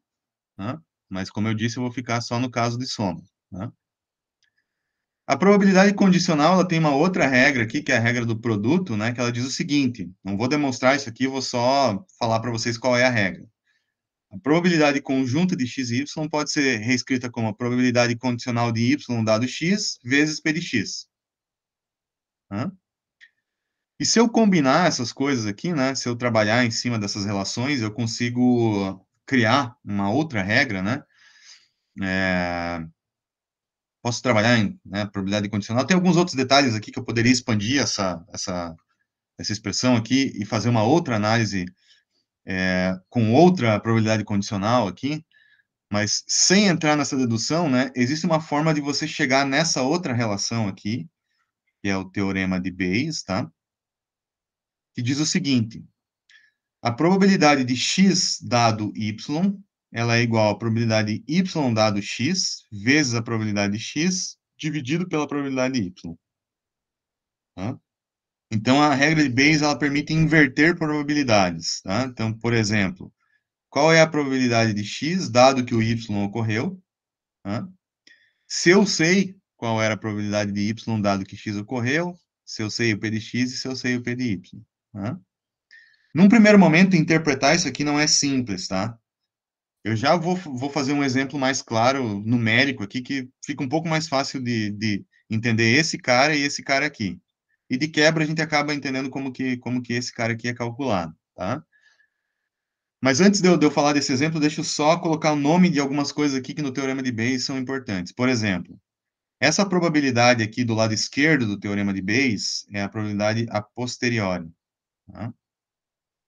Tá? Mas, como eu disse, eu vou ficar só no caso de soma. Tá? A probabilidade condicional ela tem uma outra regra aqui, que é a regra do produto, né, que ela diz o seguinte, não vou demonstrar isso aqui, vou só falar para vocês qual é a regra. A probabilidade conjunta de x e y pode ser reescrita como a probabilidade condicional de y dado x vezes p de x. Hã? E se eu combinar essas coisas aqui, né, se eu trabalhar em cima dessas relações, eu consigo criar uma outra regra, né, é, posso trabalhar em né, probabilidade condicional. Tem alguns outros detalhes aqui que eu poderia expandir essa, essa, essa expressão aqui e fazer uma outra análise é, com outra probabilidade condicional aqui, mas sem entrar nessa dedução, né, existe uma forma de você chegar nessa outra relação aqui, que é o teorema de Bayes, tá? Que diz o seguinte, a probabilidade de x dado y ela é igual à probabilidade y dado x, vezes a probabilidade x, dividido pela probabilidade y. Tá? Então, a regra de Bayes, ela permite inverter probabilidades. Tá? Então, por exemplo, qual é a probabilidade de x, dado que o y ocorreu? Tá? Se eu sei qual era a probabilidade de y, dado que x ocorreu, se eu sei o p de x e se eu sei o p de y. Tá? Num primeiro momento, interpretar isso aqui não é simples, tá? Eu já vou, vou fazer um exemplo mais claro, numérico aqui, que fica um pouco mais fácil de, de entender esse cara e esse cara aqui. E de quebra a gente acaba entendendo como que, como que esse cara aqui é calculado, tá? Mas antes de eu, de eu falar desse exemplo, deixa eu só colocar o nome de algumas coisas aqui que no Teorema de Bayes são importantes. Por exemplo, essa probabilidade aqui do lado esquerdo do Teorema de Bayes é a probabilidade a posteriori. Tá?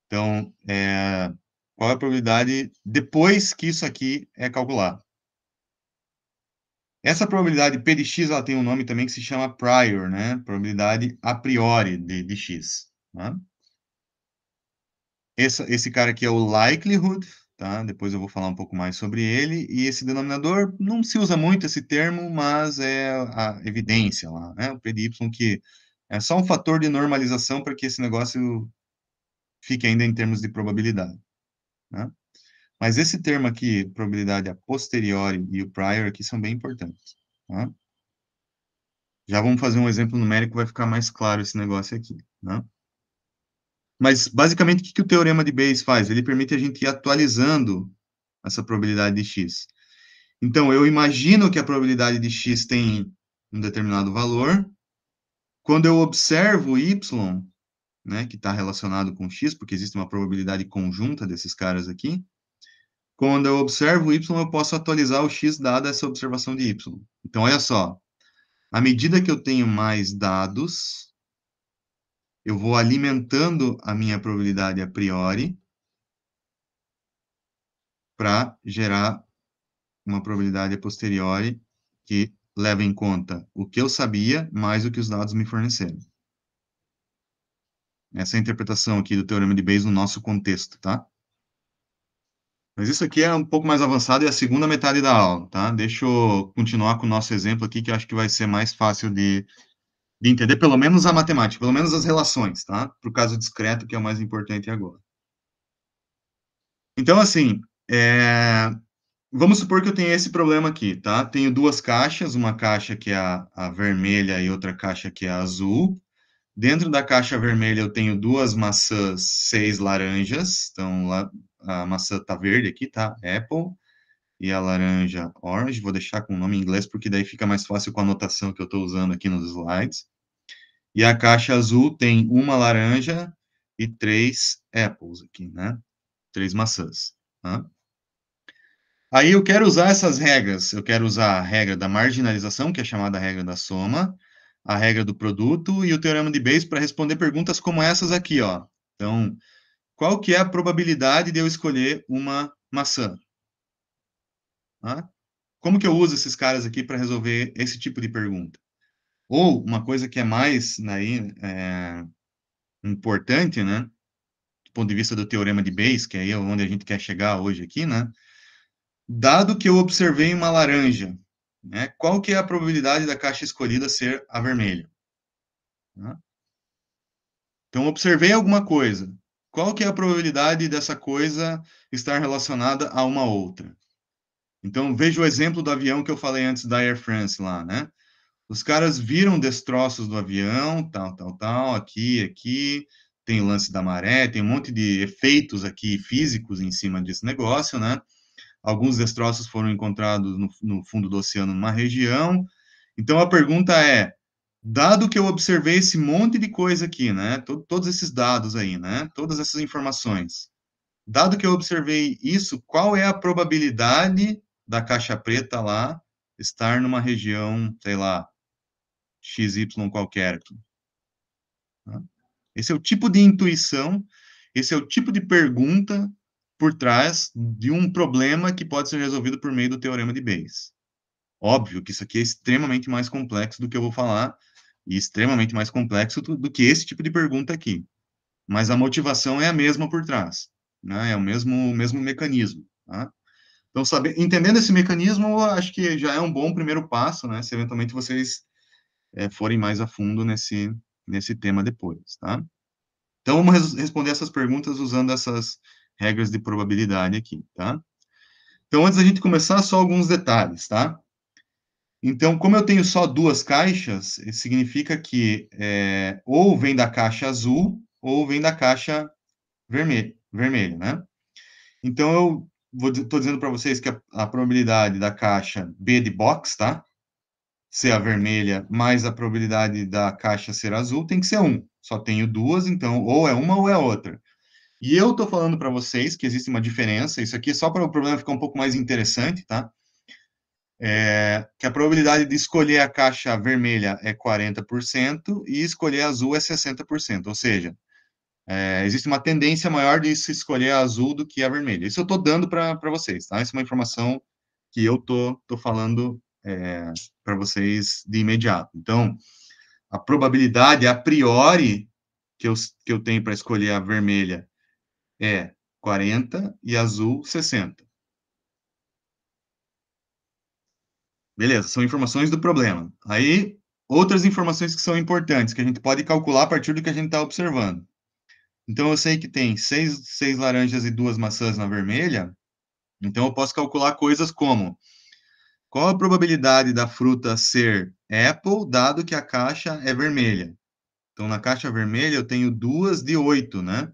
Então, é, qual é a probabilidade depois que isso aqui é calculado? Essa probabilidade P de X ela tem um nome também que se chama prior, né? Probabilidade a priori de, de X. Tá? Esse, esse cara aqui é o likelihood, tá? Depois eu vou falar um pouco mais sobre ele. E esse denominador, não se usa muito esse termo, mas é a evidência lá, né? O P de Y que é só um fator de normalização para que esse negócio fique ainda em termos de probabilidade. Né? Mas esse termo aqui, probabilidade a posteriori e o prior aqui são bem importantes. Né? Já vamos fazer um exemplo numérico, vai ficar mais claro esse negócio aqui. Né? Mas, basicamente, o que, que o teorema de Bayes faz? Ele permite a gente ir atualizando essa probabilidade de x. Então, eu imagino que a probabilidade de x tem um determinado valor. Quando eu observo y, né, que está relacionado com X, porque existe uma probabilidade conjunta desses caras aqui. Quando eu observo Y, eu posso atualizar o X dada essa observação de Y. Então, olha só, à medida que eu tenho mais dados, eu vou alimentando a minha probabilidade a priori para gerar uma probabilidade a posteriori que leva em conta o que eu sabia mais o que os dados me forneceram. Essa é a interpretação aqui do Teorema de Bayes no nosso contexto, tá? Mas isso aqui é um pouco mais avançado e é a segunda metade da aula, tá? Deixa eu continuar com o nosso exemplo aqui, que eu acho que vai ser mais fácil de, de entender, pelo menos a matemática, pelo menos as relações, tá? Para o caso discreto, que é o mais importante agora. Então, assim, é... vamos supor que eu tenha esse problema aqui, tá? Tenho duas caixas, uma caixa que é a, a vermelha e outra caixa que é a azul. Dentro da caixa vermelha eu tenho duas maçãs, seis laranjas. Então lá, a maçã tá verde aqui, tá? Apple. E a laranja orange. Vou deixar com o nome em inglês porque daí fica mais fácil com a anotação que eu estou usando aqui nos slides. E a caixa azul tem uma laranja e três apples aqui, né? Três maçãs. Tá? Aí eu quero usar essas regras. Eu quero usar a regra da marginalização, que é chamada regra da soma a regra do produto e o teorema de Bayes para responder perguntas como essas aqui, ó. Então, qual que é a probabilidade de eu escolher uma maçã? Como que eu uso esses caras aqui para resolver esse tipo de pergunta? Ou uma coisa que é mais né, é, importante, né? Do ponto de vista do teorema de Bayes, que é onde a gente quer chegar hoje aqui, né? Dado que eu observei uma laranja né? Qual que é a probabilidade da caixa escolhida ser a vermelha? Né? Então, observei alguma coisa. Qual que é a probabilidade dessa coisa estar relacionada a uma outra? Então, veja o exemplo do avião que eu falei antes da Air France lá, né? Os caras viram destroços do avião, tal, tal, tal, aqui, aqui, tem o lance da maré, tem um monte de efeitos aqui físicos em cima desse negócio, né? Alguns destroços foram encontrados no, no fundo do oceano, numa região. Então a pergunta é: dado que eu observei esse monte de coisa aqui, né? todos esses dados aí, né? Todas essas informações. Dado que eu observei isso, qual é a probabilidade da caixa preta lá estar numa região, sei lá, XY qualquer? Esse é o tipo de intuição, esse é o tipo de pergunta por trás de um problema que pode ser resolvido por meio do teorema de Bayes. Óbvio que isso aqui é extremamente mais complexo do que eu vou falar e extremamente mais complexo do que esse tipo de pergunta aqui. Mas a motivação é a mesma por trás, né? É o mesmo o mesmo mecanismo, tá? Então, saber, entendendo esse mecanismo, acho que já é um bom primeiro passo, né? Se eventualmente vocês é, forem mais a fundo nesse nesse tema depois, tá? Então, vamos res responder essas perguntas usando essas regras de probabilidade aqui, tá? Então, antes da gente começar, só alguns detalhes, tá? Então, como eu tenho só duas caixas, eh, significa que é, ou vem da caixa azul ou vem da caixa vermelha, vermelha né? Então, eu estou dizendo para vocês que a, a, probabilidade da caixa B de box, tá? Ser a vermelha, mais a probabilidade da caixa ser azul, tem que ser um. Só tenho duas, então, ou é uma ou é outra. E eu estou falando para vocês que existe uma diferença, isso aqui é só para o problema ficar um pouco mais interessante, tá? É, que a probabilidade de escolher a caixa vermelha é 40% e escolher azul é 60%, ou seja, é, existe uma tendência maior de se escolher a azul do que a vermelha. Isso eu estou dando para vocês, tá? isso é uma informação que eu tô, tô falando é, para vocês de imediato. Então, a probabilidade a priori que eu, que eu tenho para escolher a vermelha é 40 e azul 60. Beleza, são informações do problema. Aí, outras informações que são importantes, que a gente pode calcular a partir do que a gente está observando. Então, eu sei que tem seis, seis laranjas e duas maçãs na vermelha, então eu posso calcular coisas como qual a probabilidade da fruta ser apple, dado que a caixa é vermelha. Então, na caixa vermelha, eu tenho duas de oito, né?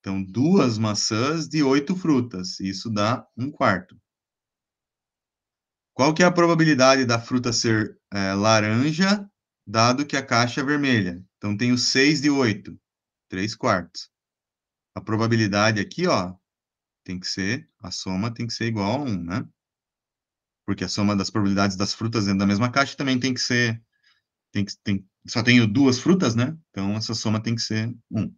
Então, duas maçãs de oito frutas. Isso dá um quarto. Qual que é a probabilidade da fruta ser é, laranja, dado que a caixa é vermelha? Então, tenho seis de oito, três quartos. A probabilidade aqui, ó, tem que ser, a soma tem que ser igual a 1, né? Porque a soma das probabilidades das frutas dentro da mesma caixa também tem que ser, tem que, tem, só tenho duas frutas, né? Então, essa soma tem que ser 1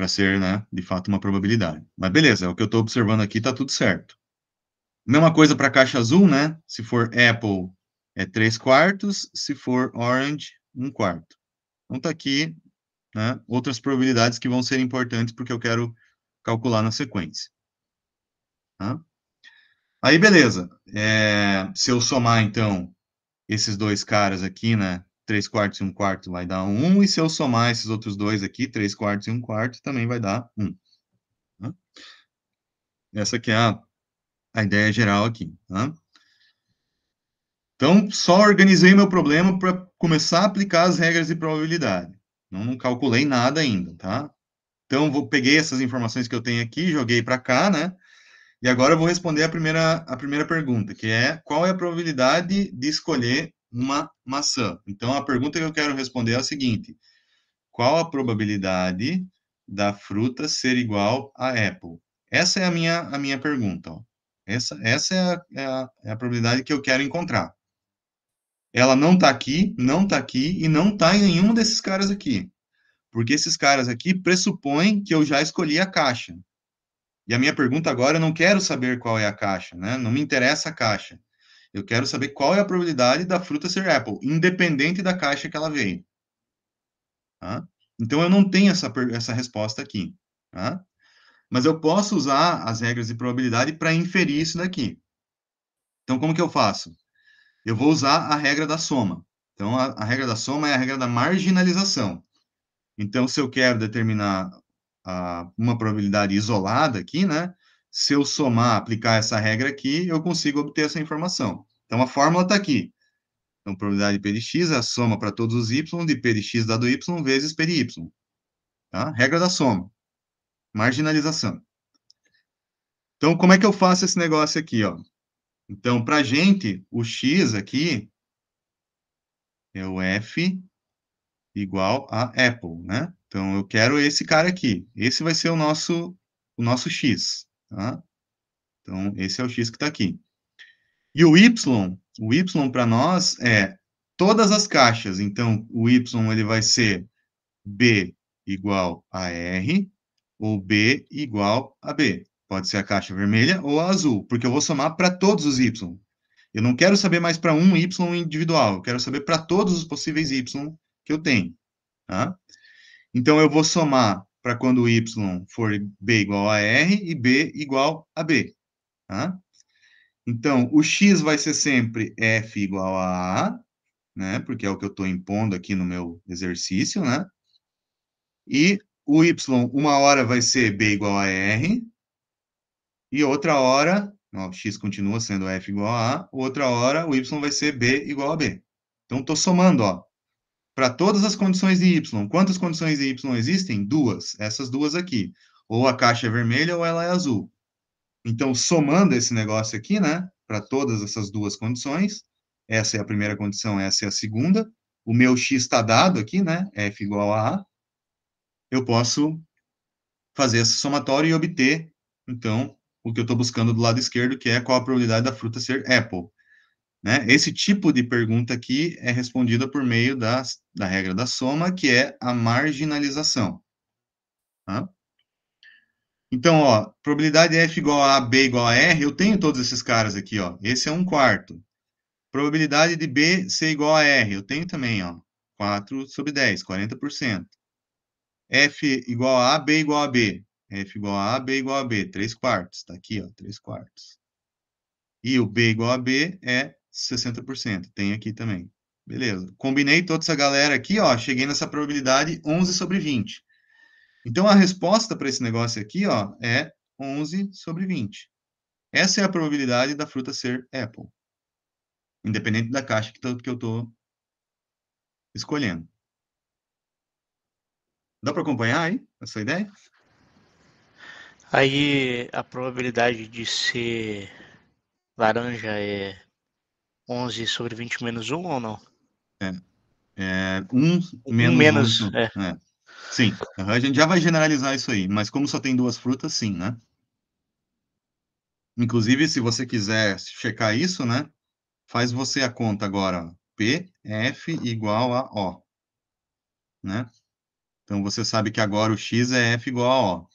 para ser, né, de fato, uma probabilidade. Mas beleza, é o que eu estou observando aqui está tudo certo. Mesma coisa para a caixa azul, né? Se for Apple, é 3 quartos. Se for Orange, 1 quarto. Então, está aqui né, outras probabilidades que vão ser importantes porque eu quero calcular na sequência. Tá? Aí, beleza. É, se eu somar, então, esses dois caras aqui, né? 3 quartos e 1 quarto vai dar 1, e se eu somar esses outros dois aqui, 3 quartos e 1 quarto, também vai dar 1. Tá? Né? Essa aqui é a, a ideia geral aqui. Tá? Então, só organizei meu problema para começar a aplicar as regras de probabilidade. Não, não calculei nada ainda, tá? Então, vou, peguei essas informações que eu tenho aqui, joguei para cá, né? E agora eu vou responder a primeira, a primeira pergunta, que é qual é a probabilidade de escolher uma maçã. Então, a pergunta que eu quero responder é a seguinte: qual a probabilidade da fruta ser igual a Apple? Essa é a minha, a minha pergunta. Ó. Essa, essa é a, é, a, é, a, probabilidade que eu quero encontrar. Ela não está aqui, não está aqui e não está em nenhum desses caras aqui. Porque esses caras aqui pressupõem que eu já escolhi a caixa. E a minha pergunta agora, eu não quero saber qual é a caixa, né? Não me interessa a caixa. Eu quero saber qual é a probabilidade da fruta ser apple, independente da caixa que ela veio. Tá? Então, eu não tenho essa, essa resposta aqui. Tá? Mas eu posso usar as regras de probabilidade para inferir isso daqui. Então, como que eu faço? Eu vou usar a regra da soma. Então, a, a regra da soma é a regra da marginalização. Então, se eu quero determinar a, uma probabilidade isolada aqui, né? se eu somar, aplicar essa regra aqui, eu consigo obter essa informação. Então, a fórmula está aqui. Então, probabilidade de P de X é a soma para todos os Y de P de X dado Y vezes P de Y. Tá? Regra da soma. Marginalização. Então, como é que eu faço esse negócio aqui? Ó? Então, para a gente, o X aqui é o F igual a Apple, né? Então, eu quero esse cara aqui. Esse vai ser o nosso, o nosso X. Tá? Então, esse é o x que está aqui. E o y, o y para nós é todas as caixas. Então, o y ele vai ser b igual a r ou b igual a b. Pode ser a caixa vermelha ou a azul, porque eu vou somar para todos os y. Eu não quero saber mais para um y individual, eu quero saber para todos os possíveis y que eu tenho. Tá? Então, eu vou somar para quando y for b igual a r e b igual a b. Tá? Então, o x vai ser sempre f igual a a, né? Porque é o que eu estou impondo aqui no meu exercício, né? E o y, uma hora vai ser b igual a r, e outra hora, ó, x continua sendo f igual a a, outra hora o y vai ser b igual a b. Então, estou somando, ó para todas as condições de Y. Quantas condições de Y existem? Duas. Essas duas aqui. Ou a caixa é vermelha ou ela é azul. Então, somando esse negócio aqui, né, para todas essas duas condições, essa é a primeira condição, essa é a segunda, o meu x está dado aqui, né, f igual a a, eu posso fazer esse somatório e obter, então, o que eu estou buscando do lado esquerdo, que é qual a probabilidade da fruta ser apple. Né? Esse tipo de pergunta aqui é respondida por meio da, da regra da soma, que é a marginalização. Tá? Então, ó, probabilidade F igual a B igual a R, eu tenho todos esses caras aqui, ó. Esse é um quarto. Probabilidade de B ser igual a R, eu tenho também, ó. 4 sobre 10, 40%. F igual a A, B igual a B. F igual a A, B igual a B, 3 quartos. Está aqui, ó, 3 quartos. E o B igual a B é 60%. Tem aqui também. Beleza. Combinei toda essa galera aqui, ó. Cheguei nessa probabilidade 11 sobre 20. Então, a resposta para esse negócio aqui, ó, é 11 sobre 20. Essa é a probabilidade da fruta ser Apple. Independente da caixa que, que eu estou escolhendo. Dá para acompanhar aí essa ideia? Aí, a probabilidade de ser laranja é 11 sobre 20 menos 1 ou não? É. é 1 menos. 1 menos 1, né? é. É. Sim, a gente já vai generalizar isso aí, mas como só tem duas frutas, sim, né? Inclusive, se você quiser checar isso, né? Faz você a conta agora. P, F igual a O. Né? Então, você sabe que agora o X é F igual a O.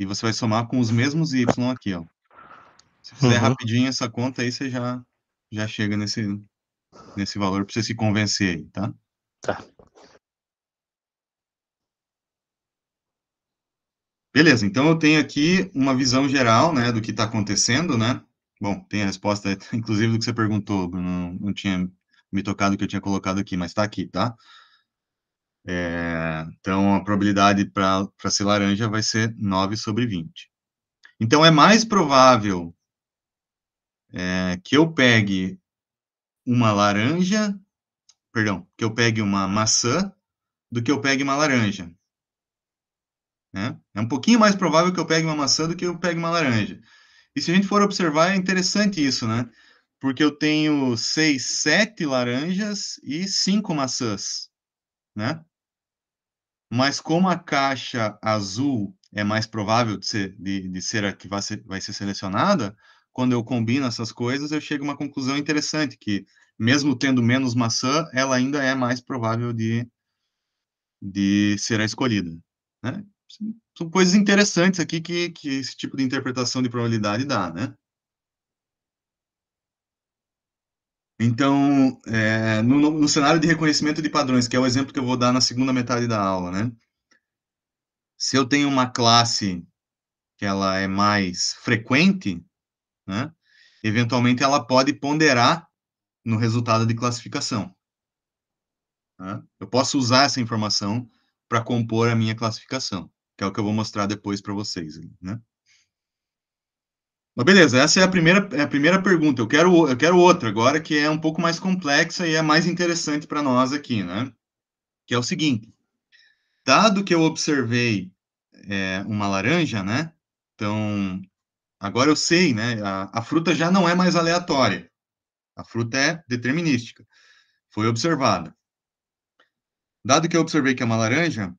E você vai somar com os mesmos Y aqui, ó. Se fizer uhum. rapidinho essa conta aí, você já já chega nesse, nesse valor para você se convencer aí, tá? Tá. Beleza, então eu tenho aqui uma visão geral, né, do que está acontecendo, né? Bom, tem a resposta, inclusive, do que você perguntou, não não tinha me tocado o que eu tinha colocado aqui, mas está aqui, tá? É, então, a probabilidade para ser laranja vai ser 9 sobre 20. Então, é mais provável é, que eu pegue uma laranja, perdão, que eu pegue uma maçã do que eu pegue uma laranja. Né? É um pouquinho mais provável que eu pegue uma maçã do que eu pegue uma laranja. E se a gente for observar, é interessante isso, né? Porque eu tenho seis, sete laranjas e cinco maçãs, né? Mas como a caixa azul é mais provável de ser, de, de ser a que vai ser, vai ser selecionada, quando eu combino essas coisas, eu chego a uma conclusão interessante, que mesmo tendo menos maçã, ela ainda é mais provável de, de ser a escolhida. Né? São coisas interessantes aqui que, que esse tipo de interpretação de probabilidade dá, né? Então, é, no, no, cenário de reconhecimento de padrões, que é o exemplo que eu vou dar na segunda metade da aula, né? Se eu tenho uma classe que ela é mais frequente, né? eventualmente ela pode ponderar no resultado de classificação. Né? Eu posso usar essa informação para compor a minha classificação, que é o que eu vou mostrar depois para vocês. Né? Mas beleza, essa é a primeira, é a primeira pergunta. Eu quero, eu quero outra agora, que é um pouco mais complexa e é mais interessante para nós aqui, né? Que é o seguinte: dado que eu observei é, uma laranja, né? Então, Agora eu sei, né? A, a, fruta já não é mais aleatória. A fruta é determinística. Foi observada. Dado que eu observei que é uma laranja,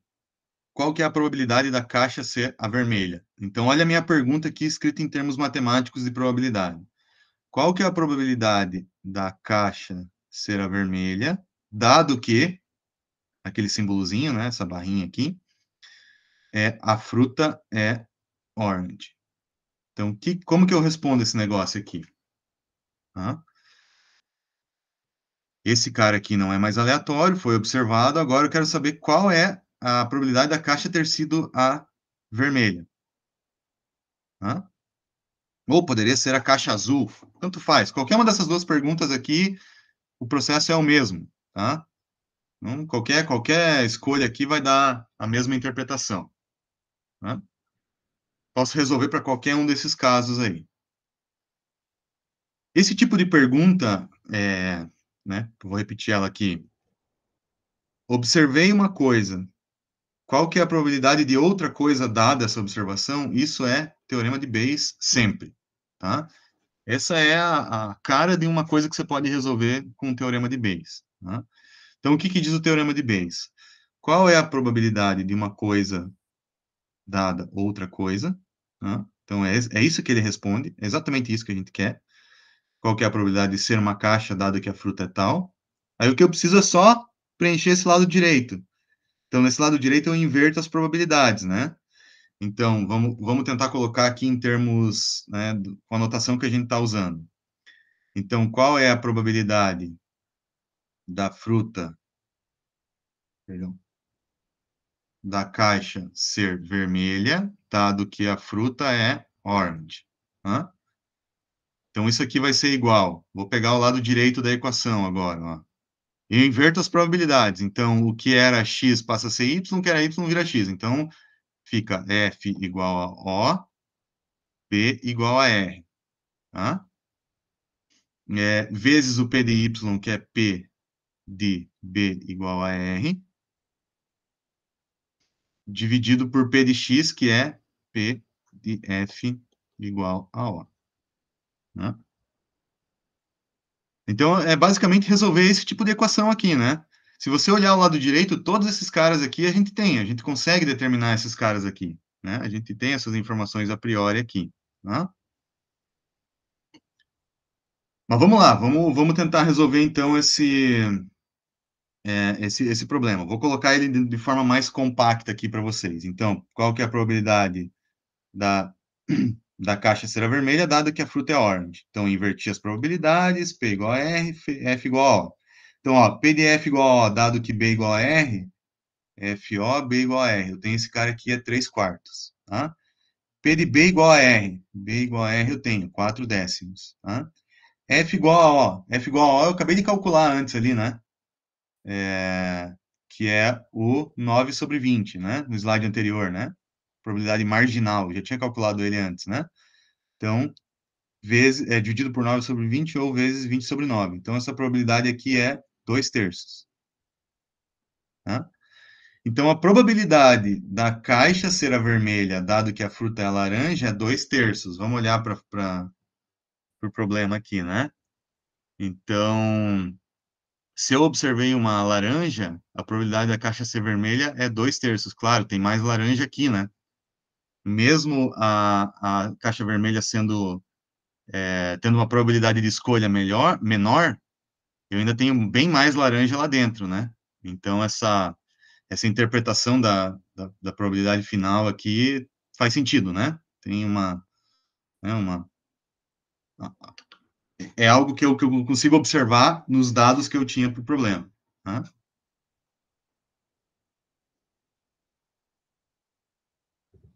qual que é a probabilidade da caixa ser a vermelha? Então, olha a minha pergunta aqui escrita em termos matemáticos de probabilidade. Qual que é a probabilidade da caixa ser a vermelha, dado que, aquele símbolozinho, né, essa barrinha aqui, é a fruta é orange. Então, que, como que eu respondo esse negócio aqui? Hã? Esse cara aqui não é mais aleatório, foi observado. Agora eu quero saber qual é a probabilidade da caixa ter sido a vermelha. Hã? Ou poderia ser a caixa azul. Tanto faz. Qualquer uma dessas duas perguntas aqui, o processo é o mesmo. Tá? qualquer, qualquer escolha aqui vai dar a mesma interpretação. Tá? Posso resolver para qualquer um desses casos aí. Esse tipo de pergunta, é, né, vou repetir ela aqui. Observei uma coisa. Qual que é a probabilidade de outra coisa dada essa observação? Isso é teorema de Bayes sempre, tá? Essa é a, a, cara de uma coisa que você pode resolver com o teorema de Bayes. Tá? Então, o que, que, diz o teorema de Bayes? Qual é a probabilidade de uma coisa dada outra coisa? Né? Então, é, é isso que ele responde, é exatamente isso que a gente quer. Qual que é a probabilidade de ser uma caixa, dado que a fruta é tal? Aí o que eu preciso é só preencher esse lado direito. Então, nesse lado direito, eu inverto as probabilidades, né? Então, vamos, vamos tentar colocar aqui em termos, né, com a notação que a gente está usando. Então, qual é a probabilidade da fruta, perdão, da caixa ser vermelha ditado que a fruta é orange. Hã? Então, isso aqui vai ser igual. Vou pegar o lado direito da equação agora. Ó. Eu inverto as probabilidades. Então, o que era x passa a ser y, o que era y vira x. Então, fica f igual a O, p igual a R. É, vezes o p de y, que é p de b igual a R, dividido por P de X, que é P de F igual a O. Né? Então, é basicamente resolver esse tipo de equação aqui, né? Se você olhar o lado direito, todos esses caras aqui a gente tem, a gente consegue determinar esses caras aqui, né? A gente tem essas informações a priori aqui, né? Mas vamos lá, vamos, vamos tentar resolver então esse, é, esse, esse problema. Vou colocar ele de, de forma mais compacta aqui para vocês. Então, qual que é a probabilidade da, da caixa ser vermelha, dado que a fruta é orange? Então, inverti as probabilidades, P igual a R, F igual a O. Então, ó, PDF igual a O, dado que B é igual a R, o B é igual a R. Eu tenho esse cara aqui, é 3 quartos, tá? P de B é igual a R, B igual a R eu tenho, 4 décimos, tá? F igual a O, F igual a O eu acabei de calcular antes ali, né? é, que é o 9 sobre 20, né? No slide anterior, né? Probabilidade marginal, já tinha calculado ele antes, né? Então, vezes, é dividido por 9 sobre 20 ou vezes 20 sobre 9. Então, essa probabilidade aqui é 2 terços. Tá? Então, a probabilidade da caixa ser a vermelha, dado que a fruta é a laranja, é 2 terços. Vamos olhar para o pro problema aqui, né? Então, se eu observei uma laranja, a probabilidade da caixa ser vermelha é dois terços. Claro, tem mais laranja aqui, né? Mesmo a, a caixa vermelha sendo é, tendo uma probabilidade de escolha melhor, menor, eu ainda tenho bem mais laranja lá dentro, né? Então essa essa interpretação da, da, da probabilidade final aqui faz sentido, né? Tem uma, né, uma é algo que eu, que eu consigo observar nos dados que eu tinha para o problema. Né? Tá?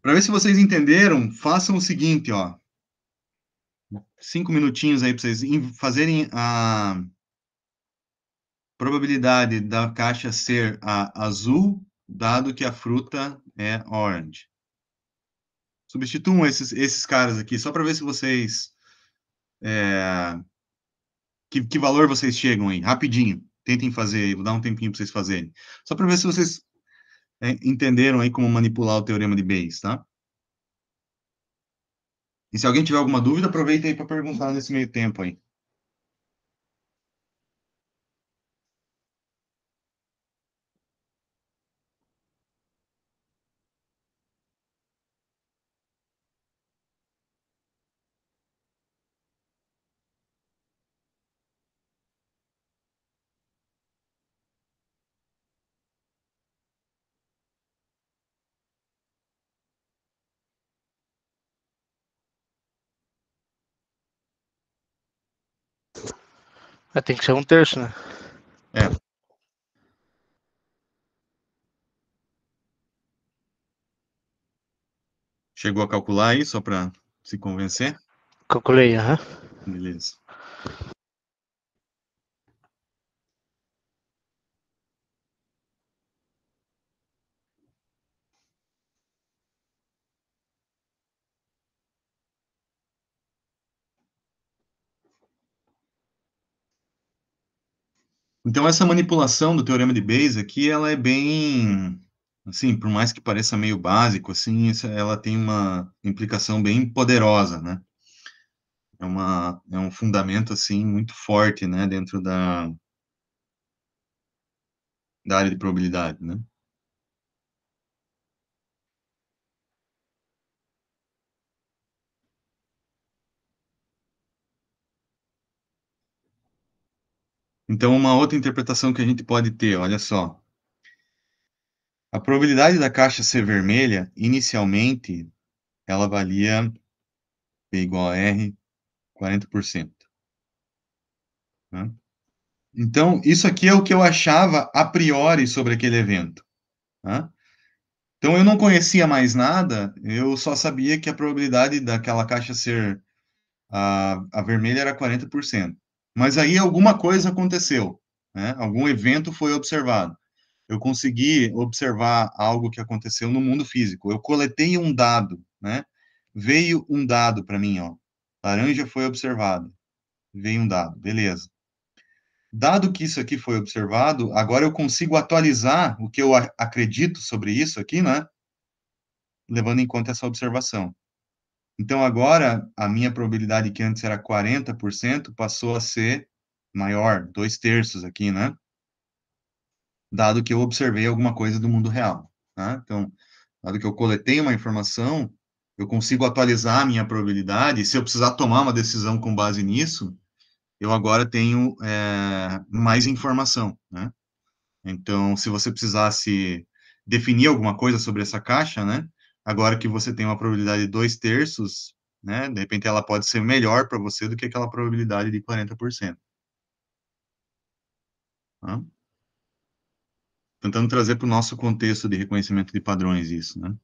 Para ver se vocês entenderam, façam o seguinte, ó. Cinco minutinhos aí para vocês fazerem a probabilidade da caixa ser a azul, dado que a fruta é orange. Substituam esses, esses caras aqui, só para ver se vocês é... Que, que, valor vocês chegam aí? Rapidinho. Tentem fazer aí, vou dar um tempinho para vocês fazerem. Só para ver se vocês é, entenderam aí como manipular o teorema de Bayes, tá? E se alguém tiver alguma dúvida, aproveita aí para perguntar nesse meio tempo aí. tem que ser um terço, né? É. Chegou a calcular aí, só para se convencer? Calculei, aham. Beleza. Então, essa manipulação do teorema de Bayes aqui, ela é bem, assim, por mais que pareça meio básico, assim, ela tem uma implicação bem poderosa, né? É, uma, é um fundamento, assim, muito forte, né, dentro da, da área de probabilidade, né? Então, uma outra interpretação que a gente pode ter, olha só. A probabilidade da caixa ser vermelha, inicialmente, ela valia P igual a R, 40%. Né? Então, isso aqui é o que eu achava a priori sobre aquele evento. Né? Então, eu não conhecia mais nada, eu só sabia que a probabilidade daquela caixa ser a, a vermelha era 40%. Mas aí alguma coisa aconteceu, né? algum evento foi observado. Eu consegui observar algo que aconteceu no mundo físico. Eu coletei um dado, né? Veio um dado para mim, ó. Laranja foi observada. Veio um dado, beleza. Dado que isso aqui foi observado, agora eu consigo atualizar o que eu acredito sobre isso aqui, né? Levando em conta essa observação. Então, agora, a minha probabilidade, que antes era 40%, passou a ser maior, dois terços aqui, né? Dado que eu observei alguma coisa do mundo real. Né? Então, dado que eu coletei uma informação, eu consigo atualizar a minha probabilidade. Se eu precisar tomar uma decisão com base nisso, eu agora tenho é, mais informação, né? Então, se você precisasse definir alguma coisa sobre essa caixa, né? Agora que você tem uma probabilidade de dois terços, né? De repente ela pode ser melhor para você do que aquela probabilidade de 40%. Tá? Tentando trazer para o nosso contexto de reconhecimento de padrões isso, né?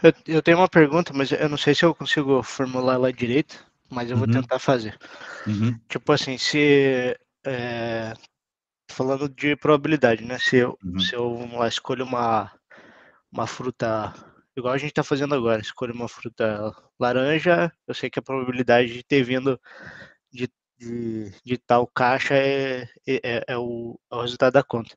Eu, eu, tenho uma pergunta, mas eu não sei se eu consigo formular ela direito, mas eu uhum. vou tentar fazer. Uhum. Tipo assim, se é, falando de probabilidade, né? Se eu, uhum. se eu vamos lá, escolho uma, uma fruta, igual a gente está fazendo agora, escolho uma fruta laranja, eu sei que a probabilidade de ter vindo de, de, de tal caixa é, é, é, é o, é o resultado da conta.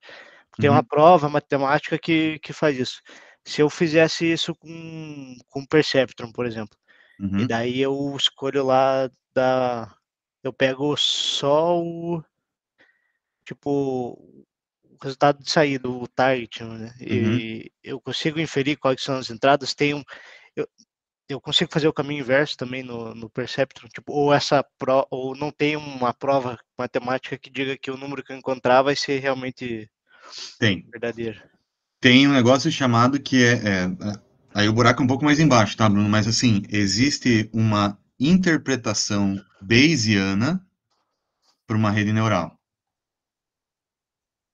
Tem uhum. uma prova matemática que, que faz isso. Se eu fizesse isso com, com Perceptron, por exemplo, uhum. e daí eu escolho lá da. Eu pego só o tipo, o resultado de sair do target, né? E uhum. eu consigo inferir quais são as entradas, tem um... Eu, eu consigo fazer o caminho inverso também no, no Perceptron, tipo, ou essa pro, ou não tem uma prova matemática que diga que o número que eu encontrar vai ser realmente tem. verdadeiro. Tem um negócio chamado que é, é aí o buraco é um pouco mais embaixo, tá, Bruno? Mas assim, existe uma interpretação bayesiana para uma rede neural.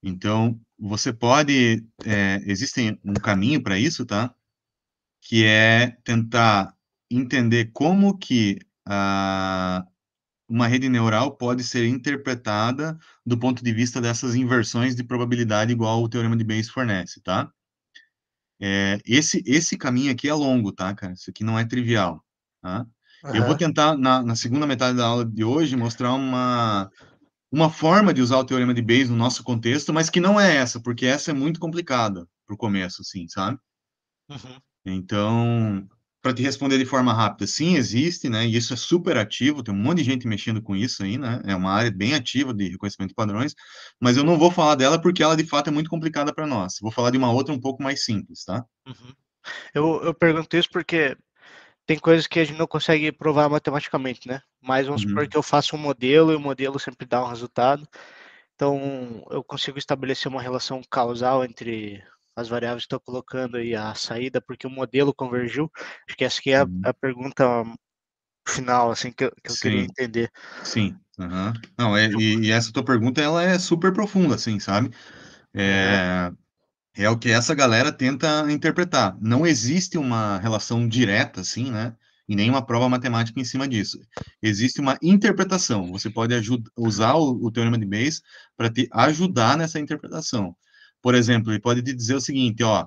Então, você pode. É, existem um caminho para isso, tá? Que é tentar entender como que a, ah, uma rede neural pode ser interpretada do ponto de vista dessas inversões de probabilidade igual o teorema de Bayes fornece, tá? É, esse, esse caminho aqui é longo, tá, cara? Isso aqui não é trivial, tá? Uhum. Eu vou tentar, na, na segunda metade da aula de hoje, mostrar uma, uma forma de usar o teorema de Bayes no nosso contexto, mas que não é essa, porque essa é muito complicada para o começo, assim, sabe? Uhum. Então, para te responder de forma rápida, sim, existe, né? E isso é super ativo, tem um monte de gente mexendo com isso aí, né? É uma área bem ativa de reconhecimento de padrões, mas eu não vou falar dela porque ela de fato é muito complicada para nós. Vou falar de uma outra um pouco mais simples, tá? Uhum. Eu, eu pergunto isso porque tem coisas que a gente não consegue provar matematicamente, né? Mas vamos uhum. supor que eu faço um modelo e o modelo sempre dá um resultado. Então, eu consigo estabelecer uma relação causal entre as variáveis que estou colocando e a saída, porque o modelo convergiu. Acho que essa aqui é a, uhum. a pergunta final, assim, que eu, que eu queria entender. Sim. Uhum. Não, é, e, e, essa tua pergunta, ela é super profunda, assim, sabe? É é o que essa galera tenta interpretar. Não existe uma relação direta, assim, né? E nenhuma prova matemática em cima disso. Existe uma interpretação. Você pode usar o, o, teorema de Bayes para te ajudar nessa interpretação. Por exemplo, ele pode te dizer o seguinte, ó,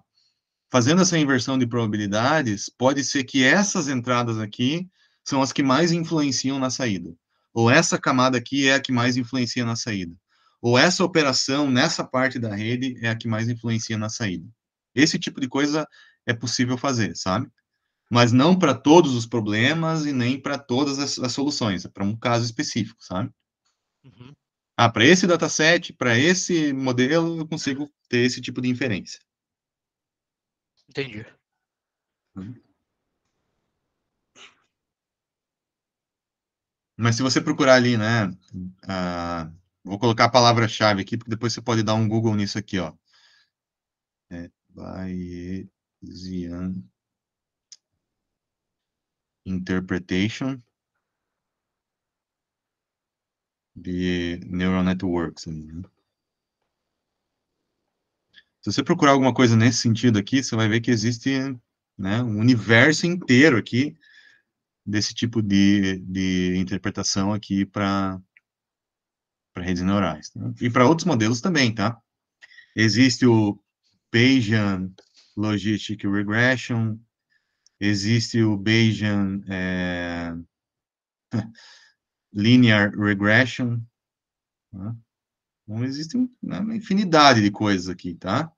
fazendo essa inversão de probabilidades, pode ser que essas entradas aqui são as que mais influenciam na saída. Ou essa camada aqui é a que mais influencia na saída ou essa operação nessa parte da rede é a que mais influencia na saída. Esse tipo de coisa é possível fazer, sabe? Mas não para todos os problemas e nem para todas as, as, soluções, é para um caso específico, sabe? Uhum. Ah, para esse dataset, para esse modelo, eu consigo ter esse tipo de inferência. Entendi. Uhum. Mas se você procurar ali, né, uh, Vou colocar a palavra-chave aqui, porque depois você pode dar um Google nisso aqui, ó. É, Bayesian Interpretation de Neural Networks. Né? Se você procurar alguma coisa nesse sentido aqui, você vai ver que existe né, um universo inteiro aqui desse tipo de, de interpretação aqui para para redes neurais. Né? E para outros modelos também, tá? Existe o Bayesian Logistic Regression, existe o Bayesian é, Linear Regression, né? Então, existe né, uma infinidade de coisas aqui, tá?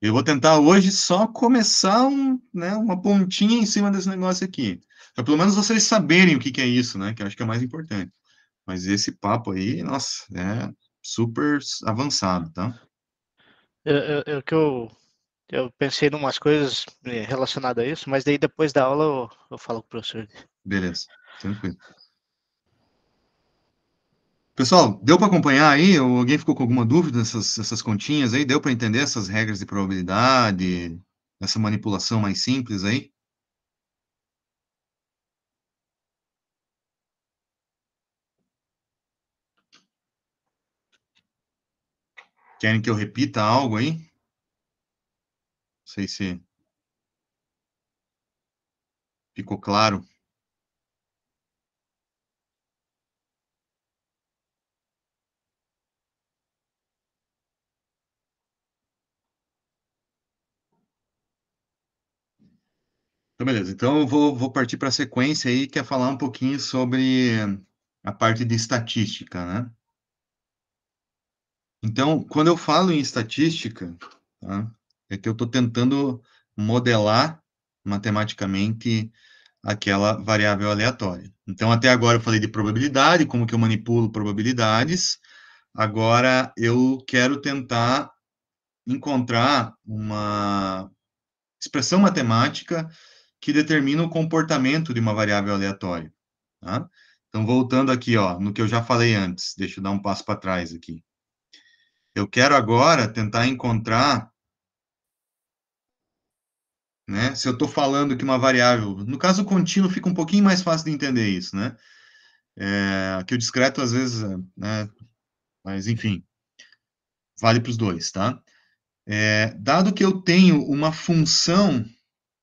Eu vou tentar hoje só começar um, né, uma pontinha em cima desse negócio aqui. Para pelo menos vocês saberem o que, que é isso, né? Que eu acho que é o mais importante. Mas esse papo aí, nossa, é super avançado, tá? É o que eu, eu pensei em umas coisas eh, relacionadas a isso, mas daí depois da aula eu, eu falo com o professor. Beleza, tranquilo. Pessoal, deu para acompanhar aí? Alguém ficou com alguma dúvida nessas essas continhas aí? Deu para entender essas regras de probabilidade, essa manipulação mais simples aí? Querem que eu repita algo aí? Não sei se ficou claro. Então, beleza. Então, eu vou, vou partir para a sequência aí, que é falar um pouquinho sobre a parte de estatística, né? Então, quando eu falo em estatística, tá, é que eu estou tentando modelar matematicamente aquela variável aleatória. Então, até agora eu falei de probabilidade, como que eu manipulo probabilidades. Agora, eu quero tentar encontrar uma expressão matemática que determina o comportamento de uma variável aleatória. Tá? Então, voltando aqui ó, no que eu já falei antes, deixa eu dar um passo para trás aqui. Eu quero agora tentar encontrar, né? Se eu estou falando que uma variável, no caso contínuo fica um pouquinho mais fácil de entender isso, né? É, que o discreto às vezes, é, né? Mas enfim, vale para os dois, tá? É, dado que eu tenho uma função,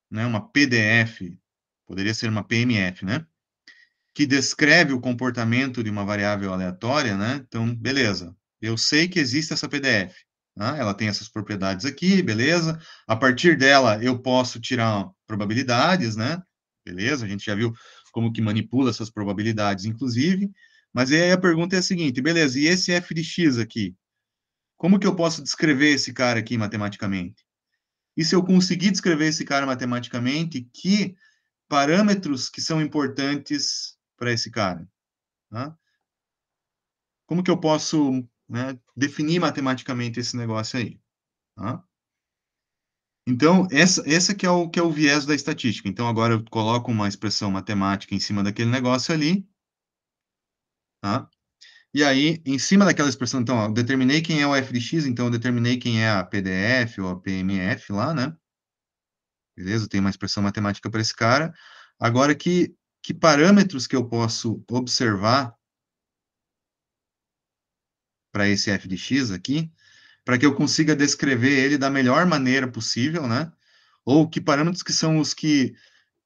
né, uma PDF, poderia ser uma PMF, né, que descreve o comportamento de uma variável aleatória, né, então, beleza. Eu sei que existe essa PDF. Né? Ela tem essas propriedades aqui, beleza? A partir dela, eu posso tirar probabilidades, né? Beleza? A gente já viu como que manipula essas probabilidades, inclusive. Mas aí a pergunta é a seguinte, beleza, e esse f de x aqui? Como que eu posso descrever esse cara aqui matematicamente? E se eu conseguir descrever esse cara matematicamente, que parâmetros que são importantes para esse cara? Né? Como que eu posso né, definir matematicamente esse negócio aí. Tá? Então, essa, essa que, é o, que é o viés da estatística. Então, agora eu coloco uma expressão matemática em cima daquele negócio ali. Tá? E aí, em cima daquela expressão, então, ó, eu determinei quem é o f de x, então eu determinei quem é a PDF ou a PMF lá, né? Beleza? Tem uma expressão matemática para esse cara. Agora, que, que parâmetros que eu posso observar para esse f de x aqui, para que eu consiga descrever ele da melhor maneira possível, né? Ou que parâmetros que são os que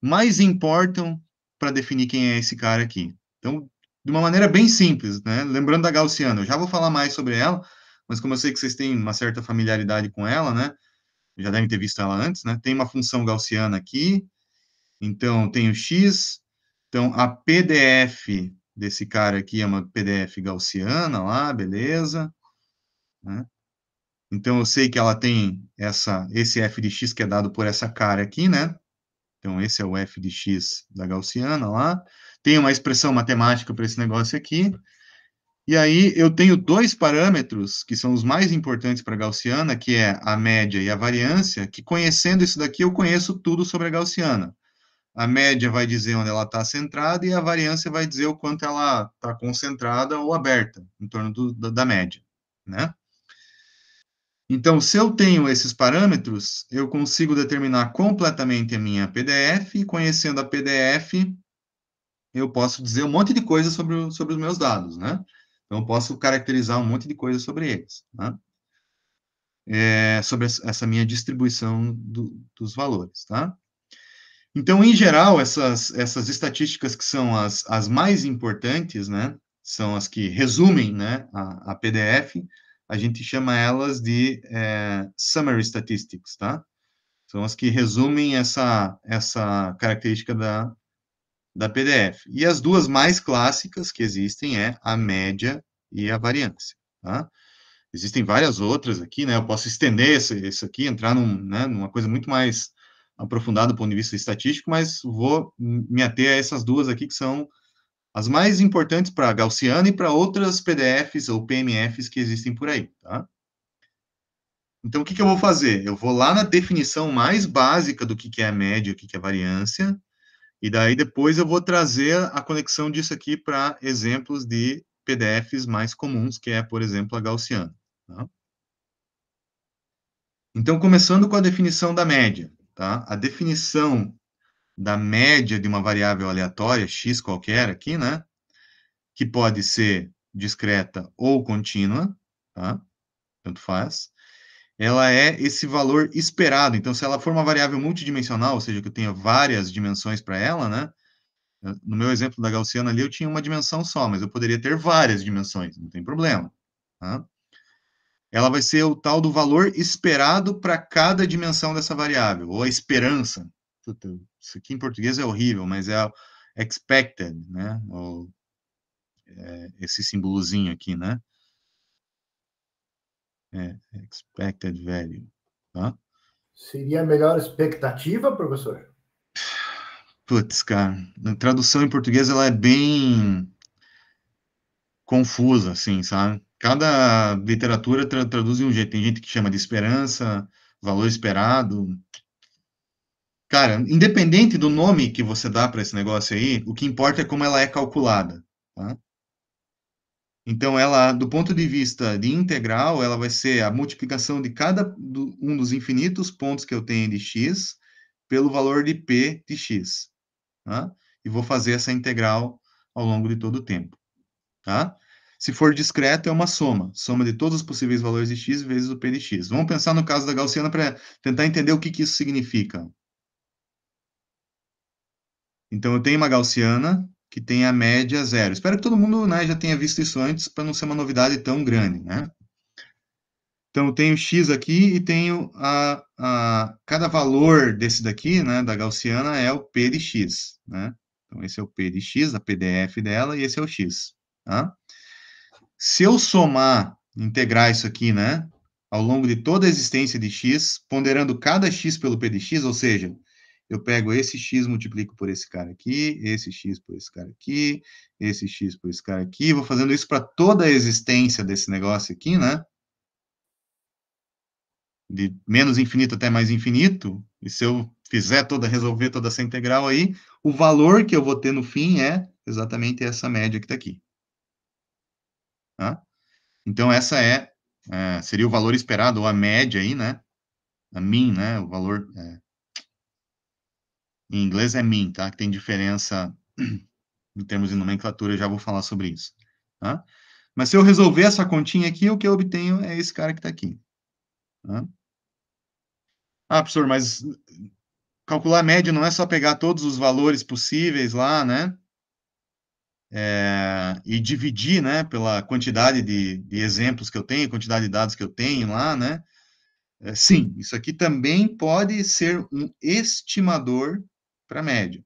mais importam para definir quem é esse cara aqui. Então, de uma maneira bem simples, né? Lembrando da gaussiana, eu já vou falar mais sobre ela, mas como eu sei que vocês têm uma certa familiaridade com ela, né? Já devem ter visto ela antes, né? Tem uma função gaussiana aqui, então tem o x, então a PDF desse cara aqui é uma PDF gaussiana lá, beleza. Né? Então, eu sei que ela tem essa, esse f de x que é dado por essa cara aqui, né? Então, esse é o f de x da gaussiana lá. Tem uma expressão matemática para esse negócio aqui. E aí, eu tenho dois parâmetros que são os mais importantes para a gaussiana, que é a média e a variância, que conhecendo isso daqui, eu conheço tudo sobre a gaussiana a média vai dizer onde ela está centrada e a variância vai dizer o quanto ela está concentrada ou aberta, em torno do, da, da média, né? Então, se eu tenho esses parâmetros, eu consigo determinar completamente a minha PDF, e conhecendo a PDF, eu posso dizer um monte de coisa sobre, o, sobre os meus dados, né? Então, eu posso caracterizar um monte de coisa sobre eles, né? É, sobre essa minha distribuição do, dos valores, tá? Então, em geral, essas, essas estatísticas que são as, as mais importantes, né, são as que resumem né, a, a PDF, a gente chama elas de é, summary statistics, tá? São as que resumem essa, essa característica da, da PDF. E as duas mais clássicas que existem é a média e a variância, tá? Existem várias outras aqui, né? Eu posso estender isso, aqui, entrar num, né, numa coisa muito mais aprofundado do ponto de vista estatístico, mas vou me ater a essas duas aqui que são as mais importantes para a Gaussiana e para outras PDFs ou PMFs que existem por aí, tá? Então, o que, que eu vou fazer? Eu vou lá na definição mais básica do que, que é a média, o que, que é a variância, e daí depois eu vou trazer a conexão disso aqui para exemplos de PDFs mais comuns, que é, por exemplo, a gaussiana. Tá? Então, começando com a definição da média tá? A definição da média de uma variável aleatória, x qualquer aqui, né? Que pode ser discreta ou contínua, tá? Tanto faz. Ela é esse valor esperado. Então, se ela for uma variável multidimensional, ou seja, que eu tenha várias dimensões para ela, né? No meu exemplo da gaussiana ali, eu tinha uma dimensão só, mas eu poderia ter várias dimensões, não tem problema. Tá? ela vai ser o tal do valor esperado para cada dimensão dessa variável, ou a esperança. isso aqui em português é horrível, mas é expected, né? Ou, é, esse símbolozinho aqui, né? É, expected value. Tá? Seria a melhor expectativa, professor? Putz, cara, a tradução em português ela é bem confusa, assim, sabe? cada literatura tra traduz de um jeito. Tem gente que chama de esperança, valor esperado. Cara, independente do nome que você dá para esse negócio aí, o que importa é como ela é calculada. Tá? Então, ela, do ponto de vista de integral, ela vai ser a multiplicação de cada do, um dos infinitos pontos que eu tenho de x pelo valor de p de x. Tá? E vou fazer essa integral ao longo de todo o tempo. Tá? Se for discreto, é uma soma, soma de todos os possíveis valores de x vezes o p de x. Vamos pensar no caso da gaussiana para tentar entender o que, que isso significa. Então, eu tenho uma gaussiana que tem a média zero. Espero que todo mundo né, já tenha visto isso antes, para não ser uma novidade tão grande. Né? Então, eu tenho x aqui e tenho a, a, cada valor desse daqui, né, da gaussiana, é o p de x. Né? Então, esse é o p de x, a PDF dela, e esse é o x. Tá? Se eu somar, integrar isso aqui, né? Ao longo de toda a existência de x, ponderando cada x pelo p de x, ou seja, eu pego esse x, multiplico por esse cara aqui, esse x por esse cara aqui, esse x por esse cara aqui, vou fazendo isso para toda a existência desse negócio aqui, né? De menos infinito até mais infinito, e se eu fizer toda, resolver toda essa integral aí, o valor que eu vou ter no fim é exatamente essa média que está aqui. Tá? Então, essa é, é, seria o valor esperado, ou a média aí, né? A mean, né? O valor. É, em inglês é mean, tá? Que tem diferença em termos de nomenclatura, já vou falar sobre isso. Tá? Mas se eu resolver essa continha aqui, o que eu obtenho é esse cara que está aqui. Tá? Ah, professor, mas calcular a média não é só pegar todos os valores possíveis lá, né? é, e dividir, né, pela quantidade de, de, exemplos que eu tenho, quantidade de dados que eu tenho lá, né, é, sim, isso aqui também pode ser um estimador para média.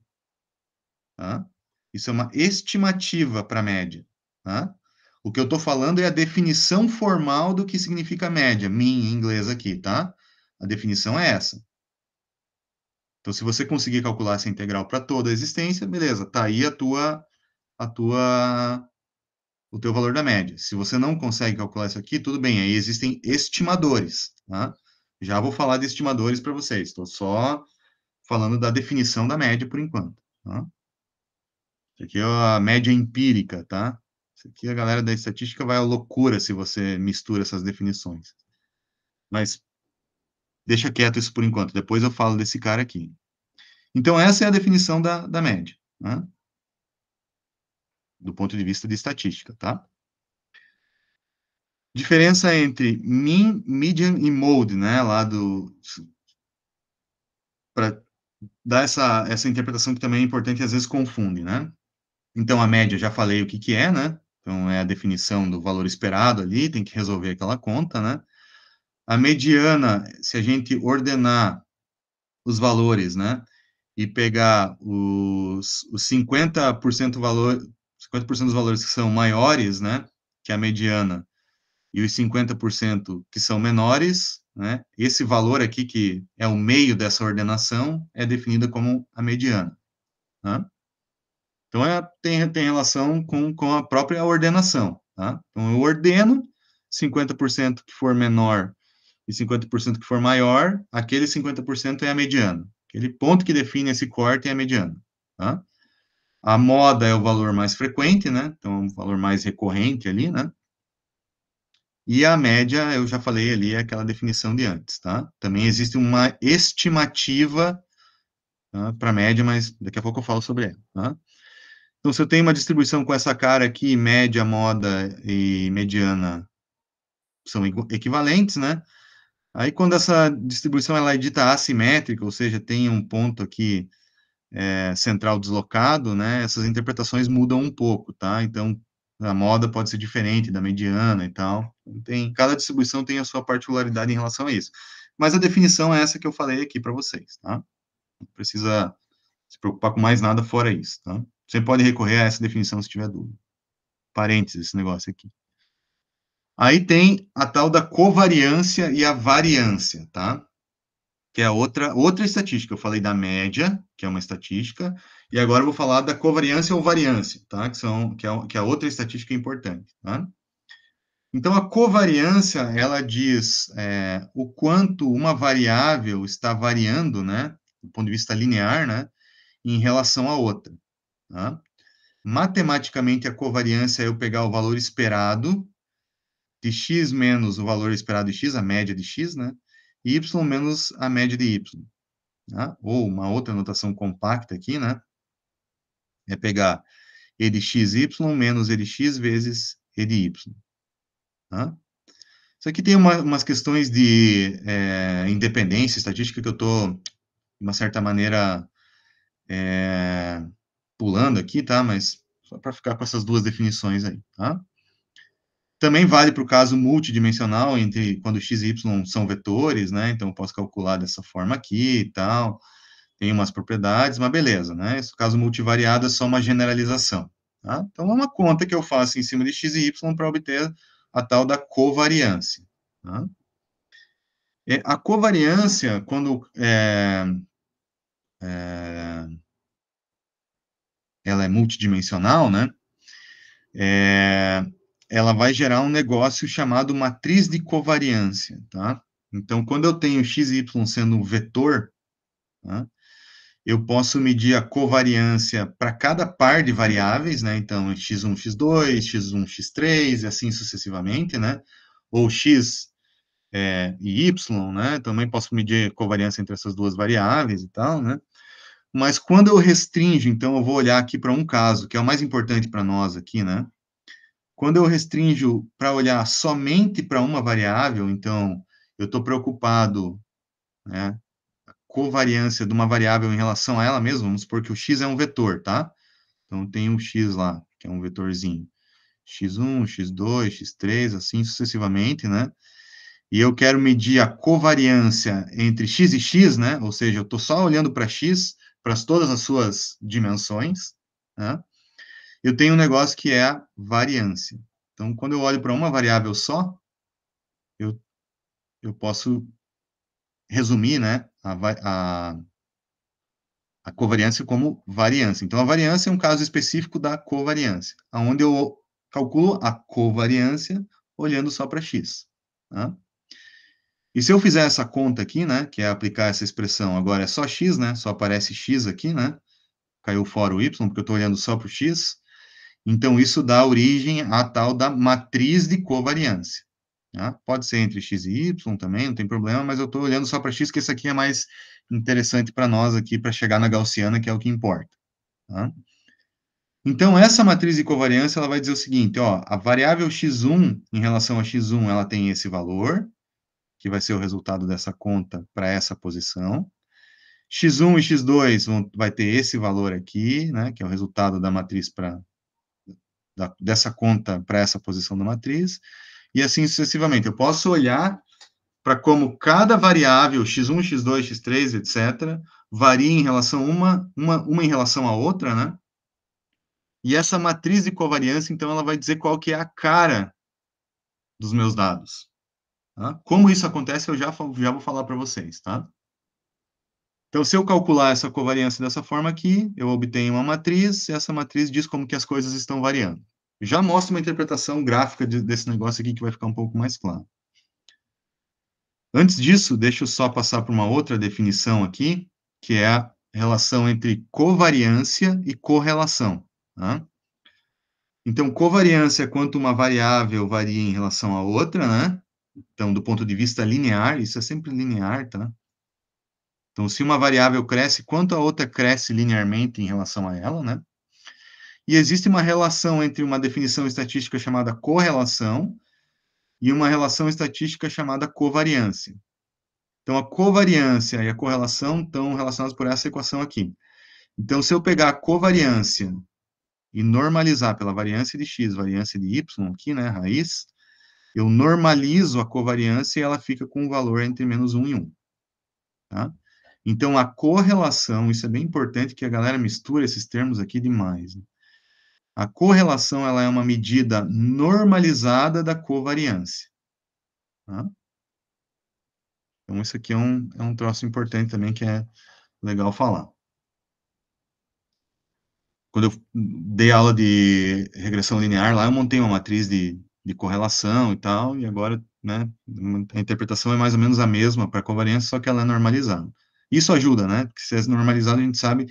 Tá? Isso é uma estimativa para média. Tá? O que eu estou falando é a definição formal do que significa média, min em inglês aqui, tá? A definição é essa. Então, se você conseguir calcular essa integral para toda a existência, beleza, Está aí a tua a tua o teu valor da média. Se você não consegue calcular isso aqui, tudo bem, aí existem estimadores, tá? Já vou falar de estimadores para vocês, estou só falando da definição da média por enquanto, tá? Isso aqui é a média empírica, tá? Isso aqui a galera da estatística vai à loucura se você mistura essas definições. Mas deixa quieto isso por enquanto, depois eu falo desse cara aqui. Então, essa é a definição da, da média. Né? do ponto de vista de estatística, tá? Diferença entre mean, median e mode, né, lá do para dar essa essa interpretação que também é importante e às vezes confunde, né? Então a média já falei o que que é, né? Então é a definição do valor esperado ali, tem que resolver aquela conta, né? A mediana, se a gente ordenar os valores, né? E pegar os, os 50% valor, 50% dos valores que são maiores, né, que a mediana, e os 50% que são menores, né, esse valor aqui, que é o meio dessa ordenação, é definida como a mediana. Tá? Então, é, tem, tem relação com, com a própria ordenação. Tá? Então, eu ordeno 50% que for menor e 50% que for maior, aquele 50% é a mediana. Aquele ponto que define esse corte é a mediana. Tá? A moda é o valor mais frequente, né? Então, um valor mais recorrente ali, né? E a média, eu já falei ali, é aquela definição de antes, tá? Também existe uma estimativa tá, para média, mas daqui a pouco eu falo sobre ela, tá? Então, se eu tenho uma distribuição com essa cara aqui, média, moda e mediana são equivalentes, né? Aí, quando essa distribuição ela é dita assimétrica, ou seja, tem um ponto aqui é, central deslocado, né, essas interpretações mudam um pouco, tá? Então, a moda pode ser diferente da mediana e tal. Então, tem, cada distribuição tem a sua particularidade em relação a isso. Mas a definição é essa que eu falei aqui para vocês, tá? Não precisa se preocupar com mais nada fora isso, tá? Você pode recorrer a essa definição se tiver dúvida. Parênteses, esse negócio aqui. Aí tem a tal da covariância e a variância, tá? que é outra, outra estatística. Eu falei da média, que é uma estatística, e agora eu vou falar da covariância ou variância, tá? que, são, que, é, que é outra estatística importante. Tá? Então, a covariância, ela diz é, o quanto uma variável está variando, né, do ponto de vista linear, né, em relação à outra. Tá? Matematicamente, a covariância é eu pegar o valor esperado de x menos o valor esperado de x, a média de x, né, y menos a média de y. Tá? Ou uma outra notação compacta aqui, né? É pegar e de xy menos e de x vezes e de y. Tá? Isso aqui tem uma, umas questões de é, independência estatística que eu estou, de uma certa maneira, é, pulando aqui, tá? Mas só para ficar com essas duas definições aí, tá? Também vale para o caso multidimensional, entre quando x e y são vetores, né? Então eu posso calcular dessa forma aqui e tal. Tem umas propriedades, mas beleza, né? Esse caso multivariado é só uma generalização. Tá? Então é uma conta que eu faço em cima de x e y para obter a tal da covariância. Tá? É, a covariância, quando é, é, ela é multidimensional, né? É, ela vai gerar um negócio chamado matriz de covariância, tá? Então, quando eu tenho x e y sendo um vetor, tá? eu posso medir a covariância para cada par de variáveis, né? Então, x1, x2, x1, x3, e assim sucessivamente, né? Ou x é, e y, né? Também posso medir covariância entre essas duas variáveis e tal, né? Mas quando eu restringo, então eu vou olhar aqui para um caso, que é o mais importante para nós aqui, né? Quando eu restringo para olhar somente para uma variável, então eu estou preocupado né, covariância de uma variável em relação a ela mesma, vamos supor que o x é um vetor, tá? Então tem um x lá, que é um vetorzinho. x1, x2, x3, assim sucessivamente, né? E eu quero medir a covariância entre x e x, né? Ou seja, eu estou só olhando para x, para todas as suas dimensões, né? eu tenho um negócio que é a variância. Então, quando eu olho para uma variável só, eu, eu posso resumir né, a, a, a covariância como variância. Então, a variância é um caso específico da covariância, onde eu calculo a covariância olhando só para x. Tá? E se eu fizer essa conta aqui, né, que é aplicar essa expressão, agora é só x, né, só aparece x aqui, né, caiu fora o y, porque eu estou olhando só para o x, então, isso dá origem à tal da matriz de covariância. Tá? Pode ser entre x e y também, não tem problema, mas eu estou olhando só para x, que isso aqui é mais interessante para nós aqui, para chegar na gaussiana, que é o que importa. Tá? Então, essa matriz de covariância, ela vai dizer o seguinte, ó, a variável x1 em relação a x1, ela tem esse valor, que vai ser o resultado dessa conta para essa posição. x1 e x2 vão, vai ter esse valor aqui, né, que é o resultado da matriz para da, dessa conta para essa posição da matriz, e assim sucessivamente. Eu posso olhar para como cada variável, x1, x2, x3, etc., varia em relação uma, uma, uma em relação à outra, né? E essa matriz de covariância, então, ela vai dizer qual que é a cara dos meus dados. Tá? Como isso acontece, eu já, já vou falar para vocês, tá? Então, se eu calcular essa covariância dessa forma aqui, eu obtenho uma matriz, e essa matriz diz como que as coisas estão variando. Já mostra uma interpretação gráfica de, desse negócio aqui que vai ficar um pouco mais claro. Antes disso, deixa eu só passar para uma outra definição aqui, que é a relação entre covariância e correlação. Tá? Então, covariância é quanto uma variável varia em relação à outra, né? Então, do ponto de vista linear, isso é sempre linear, tá? Então, se uma variável cresce, quanto a outra cresce linearmente em relação a ela, né? E existe uma relação entre uma definição estatística chamada correlação e uma relação estatística chamada covariância. Então, a covariância e a correlação estão relacionadas por essa equação aqui. Então, se eu pegar a covariância e normalizar pela variância de x, variância de y aqui, né, raiz, eu normalizo a covariância e ela fica com um valor entre menos 1 e 1. Tá? Então, a correlação, isso é bem importante que a galera mistura esses termos aqui demais. Né? A correlação ela é uma medida normalizada da covariância. Tá? Então, isso aqui é um, é um troço importante também que é legal falar. Quando eu dei aula de regressão linear lá, eu montei uma matriz de, de correlação e tal, e agora né, a interpretação é mais ou menos a mesma para covariância, só que ela é normalizada. Isso ajuda, né? Porque se é normalizado, a gente sabe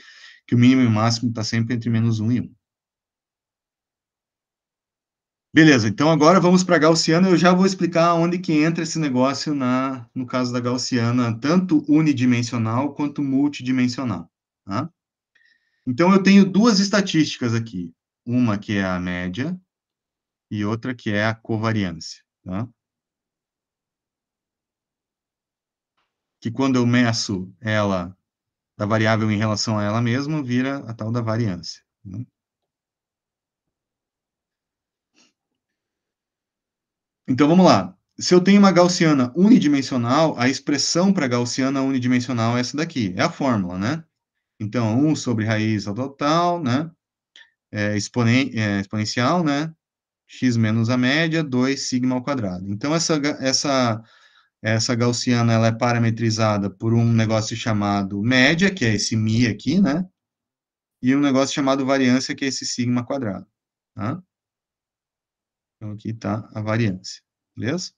que o mínimo e o máximo está sempre entre menos 1 e 1. Beleza, então agora vamos para a gaussiana. Eu já vou explicar onde que entra esse negócio na, no caso da gaussiana, tanto unidimensional quanto multidimensional. Tá? Então, eu tenho duas estatísticas aqui. Uma que é a média e outra que é a covariância. Tá? que quando eu meço ela, da variável em relação a ela mesma, vira a tal da variância. Né? Então, vamos lá. Se eu tenho uma gaussiana unidimensional, a expressão para gaussiana unidimensional é essa daqui, é a fórmula, né? Então, 1 sobre raiz ao total, né? É, exponen é, exponencial, né? x menos a média, 2 sigma ao quadrado. Então, essa, essa essa gaussiana ela é parametrizada por um negócio chamado média, que é esse mi aqui, né? E um negócio chamado variância, que é esse sigma quadrado. Tá? Então, aqui está a variância. Beleza?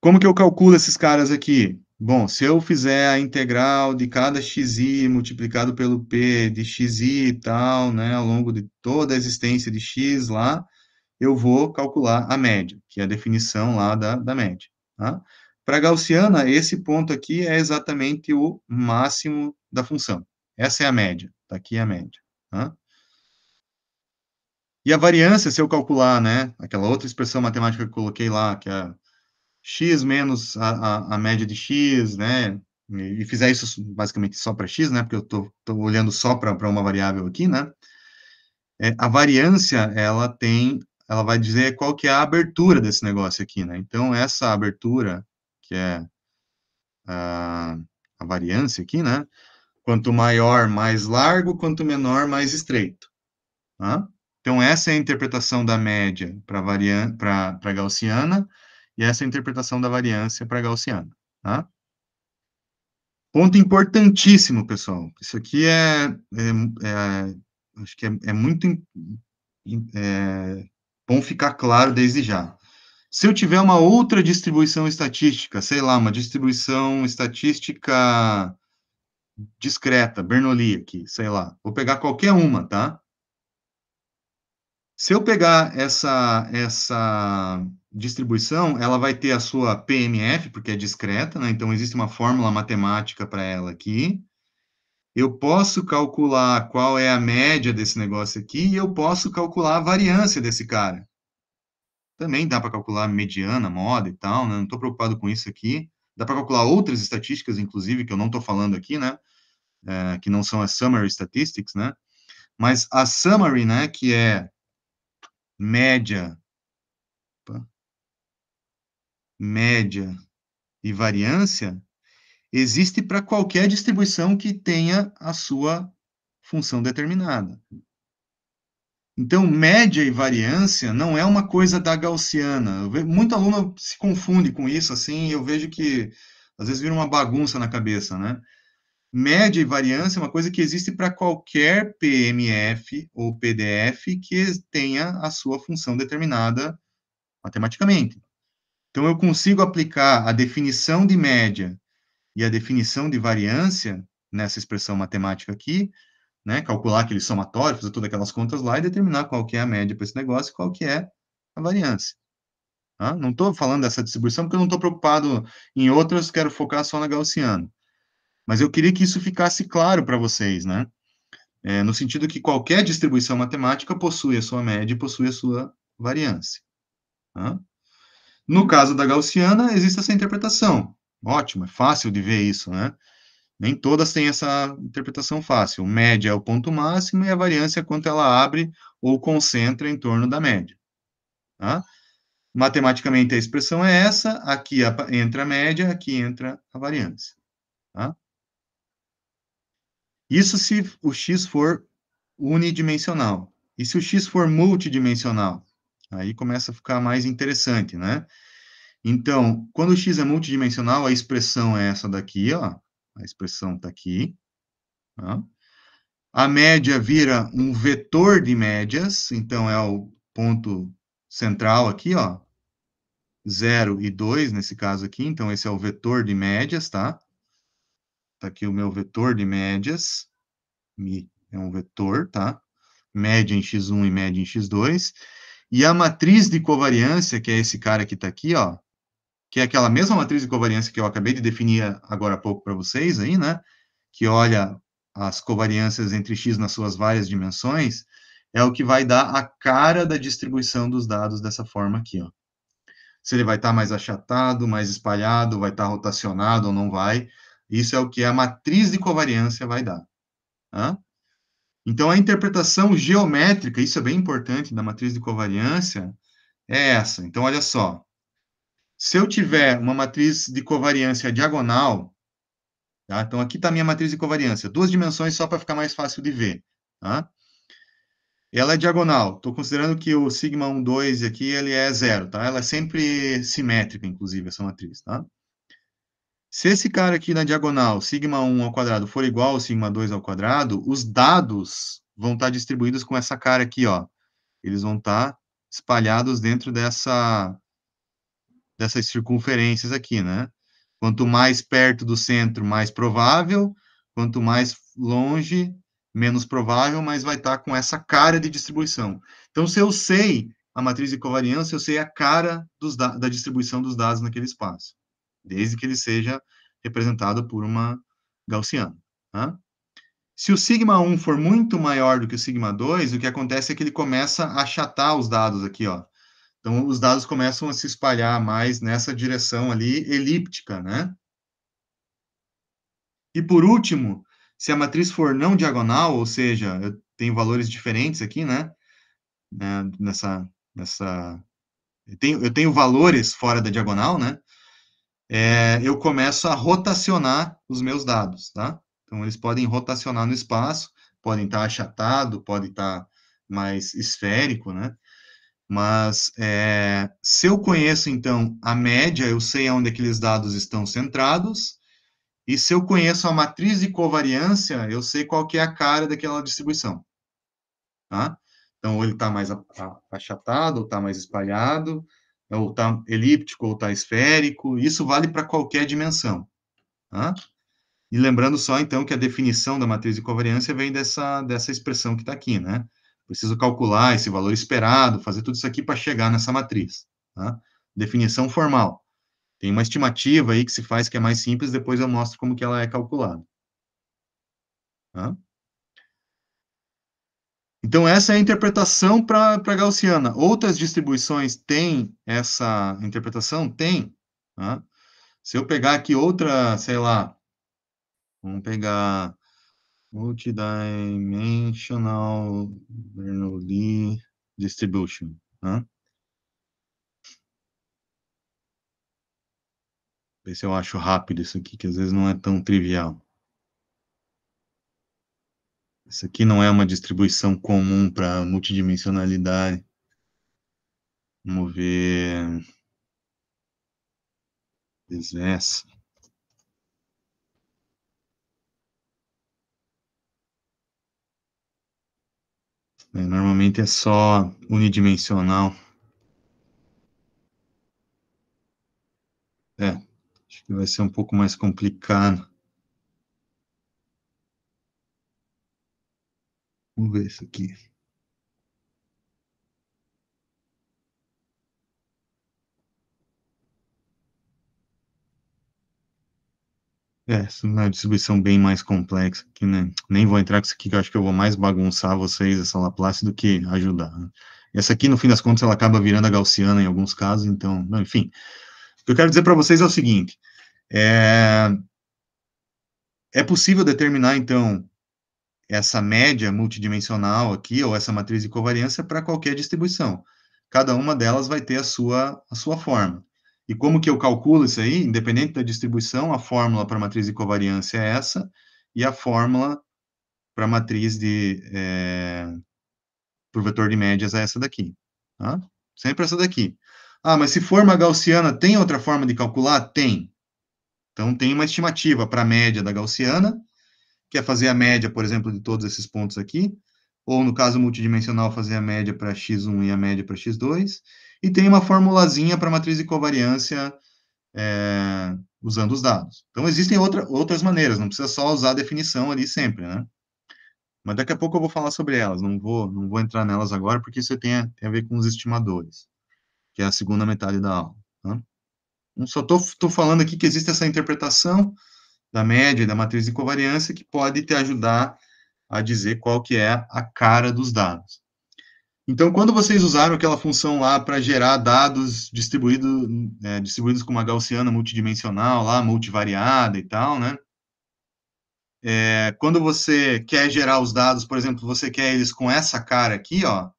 Como que eu calculo esses caras aqui? Bom, se eu fizer a integral de cada xi multiplicado pelo p de xi e tal, né, ao longo de toda a existência de x lá, eu vou calcular a média, que é a definição lá da, da média. Tá? Para gaussiana, esse ponto aqui é exatamente o máximo da função. Essa é a média, está aqui é a média. Tá? E a variância, se eu calcular, né, aquela outra expressão matemática que eu coloquei lá, que é x menos a, a, a média de x, né, e fizer isso basicamente só para x, né, porque eu estou olhando só para uma variável aqui, né, é, a variância, ela tem ela vai dizer qual que é a abertura desse negócio aqui, né? Então, essa abertura, que é a, ah, a variância aqui, né? Quanto maior, mais largo, quanto menor, mais estreito. Tá? Então, essa é a interpretação da média para a gaussiana e essa é a interpretação da variância para a gaussiana. Tá? Ponto importantíssimo, pessoal. Isso aqui é, é, é acho que é, é muito é, Bom ficar claro desde já. Se eu tiver uma outra distribuição estatística, sei lá, uma distribuição estatística discreta, Bernoulli aqui, sei lá, vou pegar qualquer uma, tá? Se eu pegar essa essa distribuição, ela vai ter a sua PMF, porque é discreta, né? Então existe uma fórmula matemática para ela aqui eu posso calcular qual é a média desse negócio aqui e eu posso calcular a variância desse cara. Também dá para calcular mediana, moda e tal, né? não estou preocupado com isso aqui. Dá para calcular outras estatísticas, inclusive, que eu não estou falando aqui, né? É, que não são as summary statistics, né? Mas a summary, né, que é média, opa, média e variância, existe para qualquer distribuição que tenha a sua função determinada. Então, média e variância não é uma coisa da gaussiana. Muita muito aluno se confunde com isso, assim, eu vejo que às vezes vira uma bagunça na cabeça, né? Média e variância é uma coisa que existe para qualquer PMF ou PDF que tenha a sua função determinada matematicamente. Então, eu consigo aplicar a definição de média e a definição de variância nessa expressão matemática aqui, né, calcular aquele somatório, fazer todas aquelas contas lá e determinar qual que é a média para esse negócio e qual que é a variância. Tá? Não estou falando dessa distribuição porque eu não estou preocupado em outras, quero focar só na gaussiana. Mas eu queria que isso ficasse claro para vocês, né? É, no sentido que qualquer distribuição matemática possui a sua média e possui a sua variância. Tá? No caso da gaussiana, existe essa interpretação. Ótimo, é fácil de ver isso, né? Nem todas têm essa interpretação fácil. O média é o ponto máximo e a variância é quanto ela abre ou concentra em torno da média. Tá? Matematicamente, a expressão é essa. Aqui entra a média, aqui entra a variância. Tá? Isso se o x for unidimensional. E se o x for multidimensional? Aí começa a ficar mais interessante, né? Então, quando o x é multidimensional, a expressão é essa daqui, ó. A expressão está aqui. Ó. A média vira um vetor de médias, então é o ponto central aqui, ó. 0 e 2, nesse caso aqui, então esse é o vetor de médias, tá? Tá aqui o meu vetor de médias, mi é um vetor, tá? Média em x1 e média em x2. E a matriz de covariância, que é esse cara que está aqui, ó, que é aquela mesma matriz de covariância que eu acabei de definir agora há pouco para vocês aí, né? Que olha as covariâncias entre x nas suas várias dimensões, é o que vai dar a cara da distribuição dos dados dessa forma aqui, ó. Se ele vai estar tá mais achatado, mais espalhado, vai estar tá rotacionado ou não vai, isso é o que a matriz de covariância vai dar. Tá? Então, a interpretação geométrica, isso é bem importante da matriz de covariância, é essa. Então, olha só. Se eu tiver uma matriz de covariância diagonal, tá? então aqui está a minha matriz de covariância, duas dimensões só para ficar mais fácil de ver. Tá? Ela é diagonal, estou considerando que o sigma 1, 2 aqui ele é zero, tá? ela é sempre simétrica, inclusive, essa matriz. Tá? Se esse cara aqui na diagonal, sigma 1 ao quadrado, for igual ao sigma 2 ao quadrado, os dados vão estar tá distribuídos com essa cara aqui, ó. Eles vão estar tá espalhados dentro dessa dessas circunferências aqui, né? Quanto mais perto do centro, mais provável, quanto mais longe, menos provável, mas vai estar tá com essa cara de distribuição. Então, se eu sei a matriz de covariância, eu sei a cara dos, da distribuição dos dados naquele espaço, desde que ele seja representado por uma gaussiana. Né? Se o sigma 1 for muito maior do que o sigma 2, o que acontece é que ele começa a achatar os dados aqui, ó. Então, os dados começam a se espalhar mais nessa direção ali elíptica, né? E por último, se a matriz for não diagonal, ou seja, eu tenho valores diferentes aqui, né? né nessa, nessa, eu tenho, eu tenho valores fora da diagonal, né? É, eu começo a rotacionar os meus dados, tá? Então, eles podem rotacionar no espaço, podem estar tá achatado, pode estar tá mais esférico, né? Mas é, se eu conheço, então, a média, eu sei onde aqueles dados estão centrados, e se eu conheço a matriz de covariância, eu sei qual que é a cara daquela distribuição. Tá? Então, ou ele está mais achatado, ou está mais espalhado, ou está elíptico, ou está esférico. Isso vale para qualquer dimensão. Tá? E lembrando só, então, que a definição da matriz de covariância vem dessa, dessa expressão que está aqui, né? Preciso calcular esse valor esperado, fazer tudo isso aqui para chegar nessa matriz. Tá? Definição formal. Tem uma estimativa aí que se faz que é mais simples, depois eu mostro como que ela é calculada. Tá? Então, essa é a interpretação para a gaussiana. Outras distribuições têm essa interpretação? Tem. Tá? Se eu pegar aqui outra, sei lá, vamos pegar Multidimensional Bernoulli Distribution. Né? Ver se eu acho rápido isso aqui, que às vezes não é tão trivial. Isso aqui não é uma distribuição comum para multidimensionalidade. Vamos ver. Desessa. É, normalmente é só unidimensional. É, acho que vai ser um pouco mais complicado. Vamos ver isso aqui. É, é, uma distribuição bem mais complexa, que né, nem vou entrar com isso aqui, que eu acho que eu vou mais bagunçar vocês, essa Laplace, do que ajudar. Né. Essa aqui, no fim das contas, ela acaba virando a gaussiana em alguns casos, então, enfim. O que eu quero dizer para vocês é o seguinte, é, é possível determinar, então, essa média multidimensional aqui, ou essa matriz de covariância, para qualquer distribuição. Cada uma delas vai ter a sua, a sua forma. E como que eu calculo isso aí? Independente da distribuição, a fórmula para matriz de covariância é essa, e a fórmula para matriz de... É, eh, para o vetor de médias é essa daqui. Tá? Sempre essa daqui. Ah, mas se for uma gaussiana, tem outra forma de calcular? Tem. Então, tem uma estimativa para a média da gaussiana, que é fazer a média, por exemplo, de todos esses pontos aqui, ou no caso multidimensional, fazer a média para x1 e a média para x2, e tem uma formulazinha para matriz de covariância é, usando os dados. Então, existem outra, outras maneiras, não precisa só usar a definição ali sempre, né? Mas daqui a pouco eu vou falar sobre elas, não vou, não vou entrar nelas agora, porque isso tem a, tem a ver com os estimadores, que é a segunda metade da aula. Tá? Então, só estou falando aqui que existe essa interpretação da média e da matriz de covariância que pode te ajudar a dizer qual que é a cara dos dados. Então, quando vocês usaram aquela função lá para gerar dados distribuído, é, distribuídos com uma gaussiana multidimensional, lá, multivariada e tal, né? É, quando você quer gerar os dados, por exemplo, você quer eles com essa cara aqui, ó,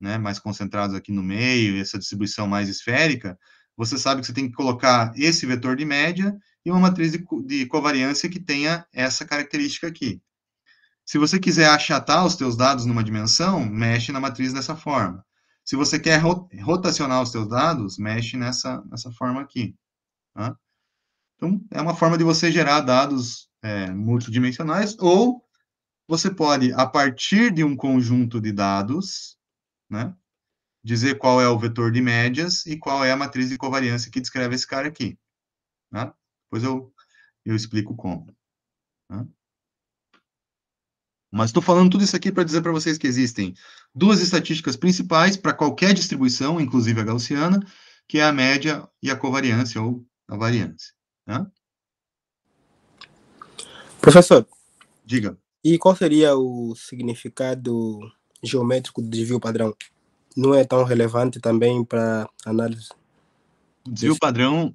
né, mais concentrados aqui no meio, essa distribuição mais esférica, você sabe que você tem que colocar esse vetor de média e uma matriz de, de covariância que tenha essa característica aqui. Se você quiser achatar os teus dados numa dimensão, mexe na matriz dessa forma. Se você quer rotacionar os teus dados, mexe nessa, nessa forma aqui. Tá? Então, é uma forma de você gerar dados é, multidimensionais, ou você pode, a partir de um conjunto de dados, né, dizer qual é o vetor de médias e qual é a matriz de covariância que descreve esse cara aqui. Né? Depois eu, eu explico como. Tá? Mas estou falando tudo isso aqui para dizer para vocês que existem duas estatísticas principais para qualquer distribuição, inclusive a gaussiana, que é a média e a covariância ou a variância. Né? Professor, diga. E qual seria o significado geométrico do desvio padrão? Não é tão relevante também para análise? O desvio padrão,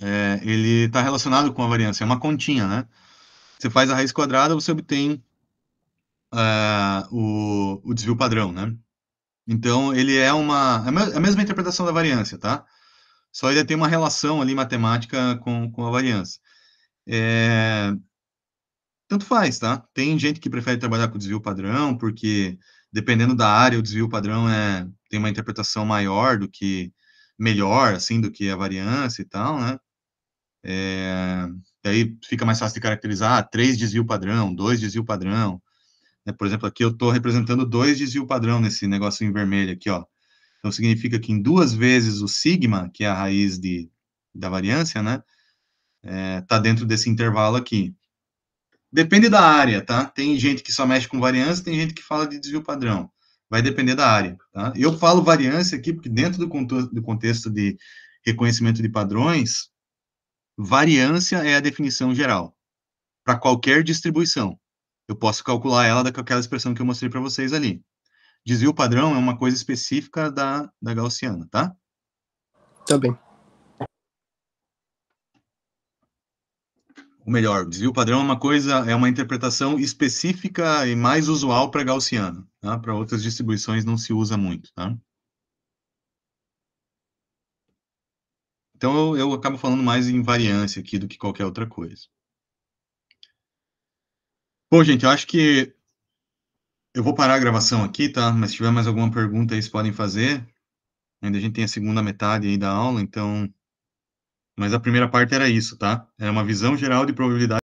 é, ele está relacionado com a variância, é uma continha, né? Você faz a raiz quadrada, você obtém uh, o, o desvio padrão, né? Então, ele é uma. É é a mesma interpretação da variância, tá? Só ele tem uma relação ali matemática com, com a variância. É, tanto faz, tá? Tem gente que prefere trabalhar com desvio padrão, porque dependendo da área, o desvio padrão é, tem uma interpretação maior do que. melhor, assim, do que a variância e tal, né? É, daí fica mais fácil de caracterizar ah, três desvio padrão, dois desvio padrão, né? Por exemplo, aqui eu estou representando dois desvio padrão nesse negócio em vermelho aqui, ó. Então, significa que em duas vezes o sigma, que é a raiz de, da variância, né? Está é, tá dentro desse intervalo aqui. Depende da área, tá? Tem gente que só mexe com variância, tem gente que fala de desvio padrão. Vai depender da área, tá? Eu falo variância aqui porque dentro do, do contexto de reconhecimento de padrões, variância é a definição geral para qualquer distribuição. Eu posso calcular ela daquela expressão que eu mostrei para vocês ali. Desvio padrão é uma coisa específica da, da gaussiana, tá? Tá bem. Ou melhor, desvio padrão é uma coisa, é uma interpretação específica e mais usual para gaussiana. Tá? Para outras distribuições não se usa muito, tá? Então eu, eu acabo falando mais em variância aqui do que qualquer outra coisa. Bom, gente, eu acho que eu vou parar a gravação aqui, tá? Mas se tiver mais alguma pergunta aí, vocês podem fazer. Ainda a gente tem a segunda metade aí da aula, então. Mas a primeira parte era isso, tá? Era uma visão geral de probabilidade.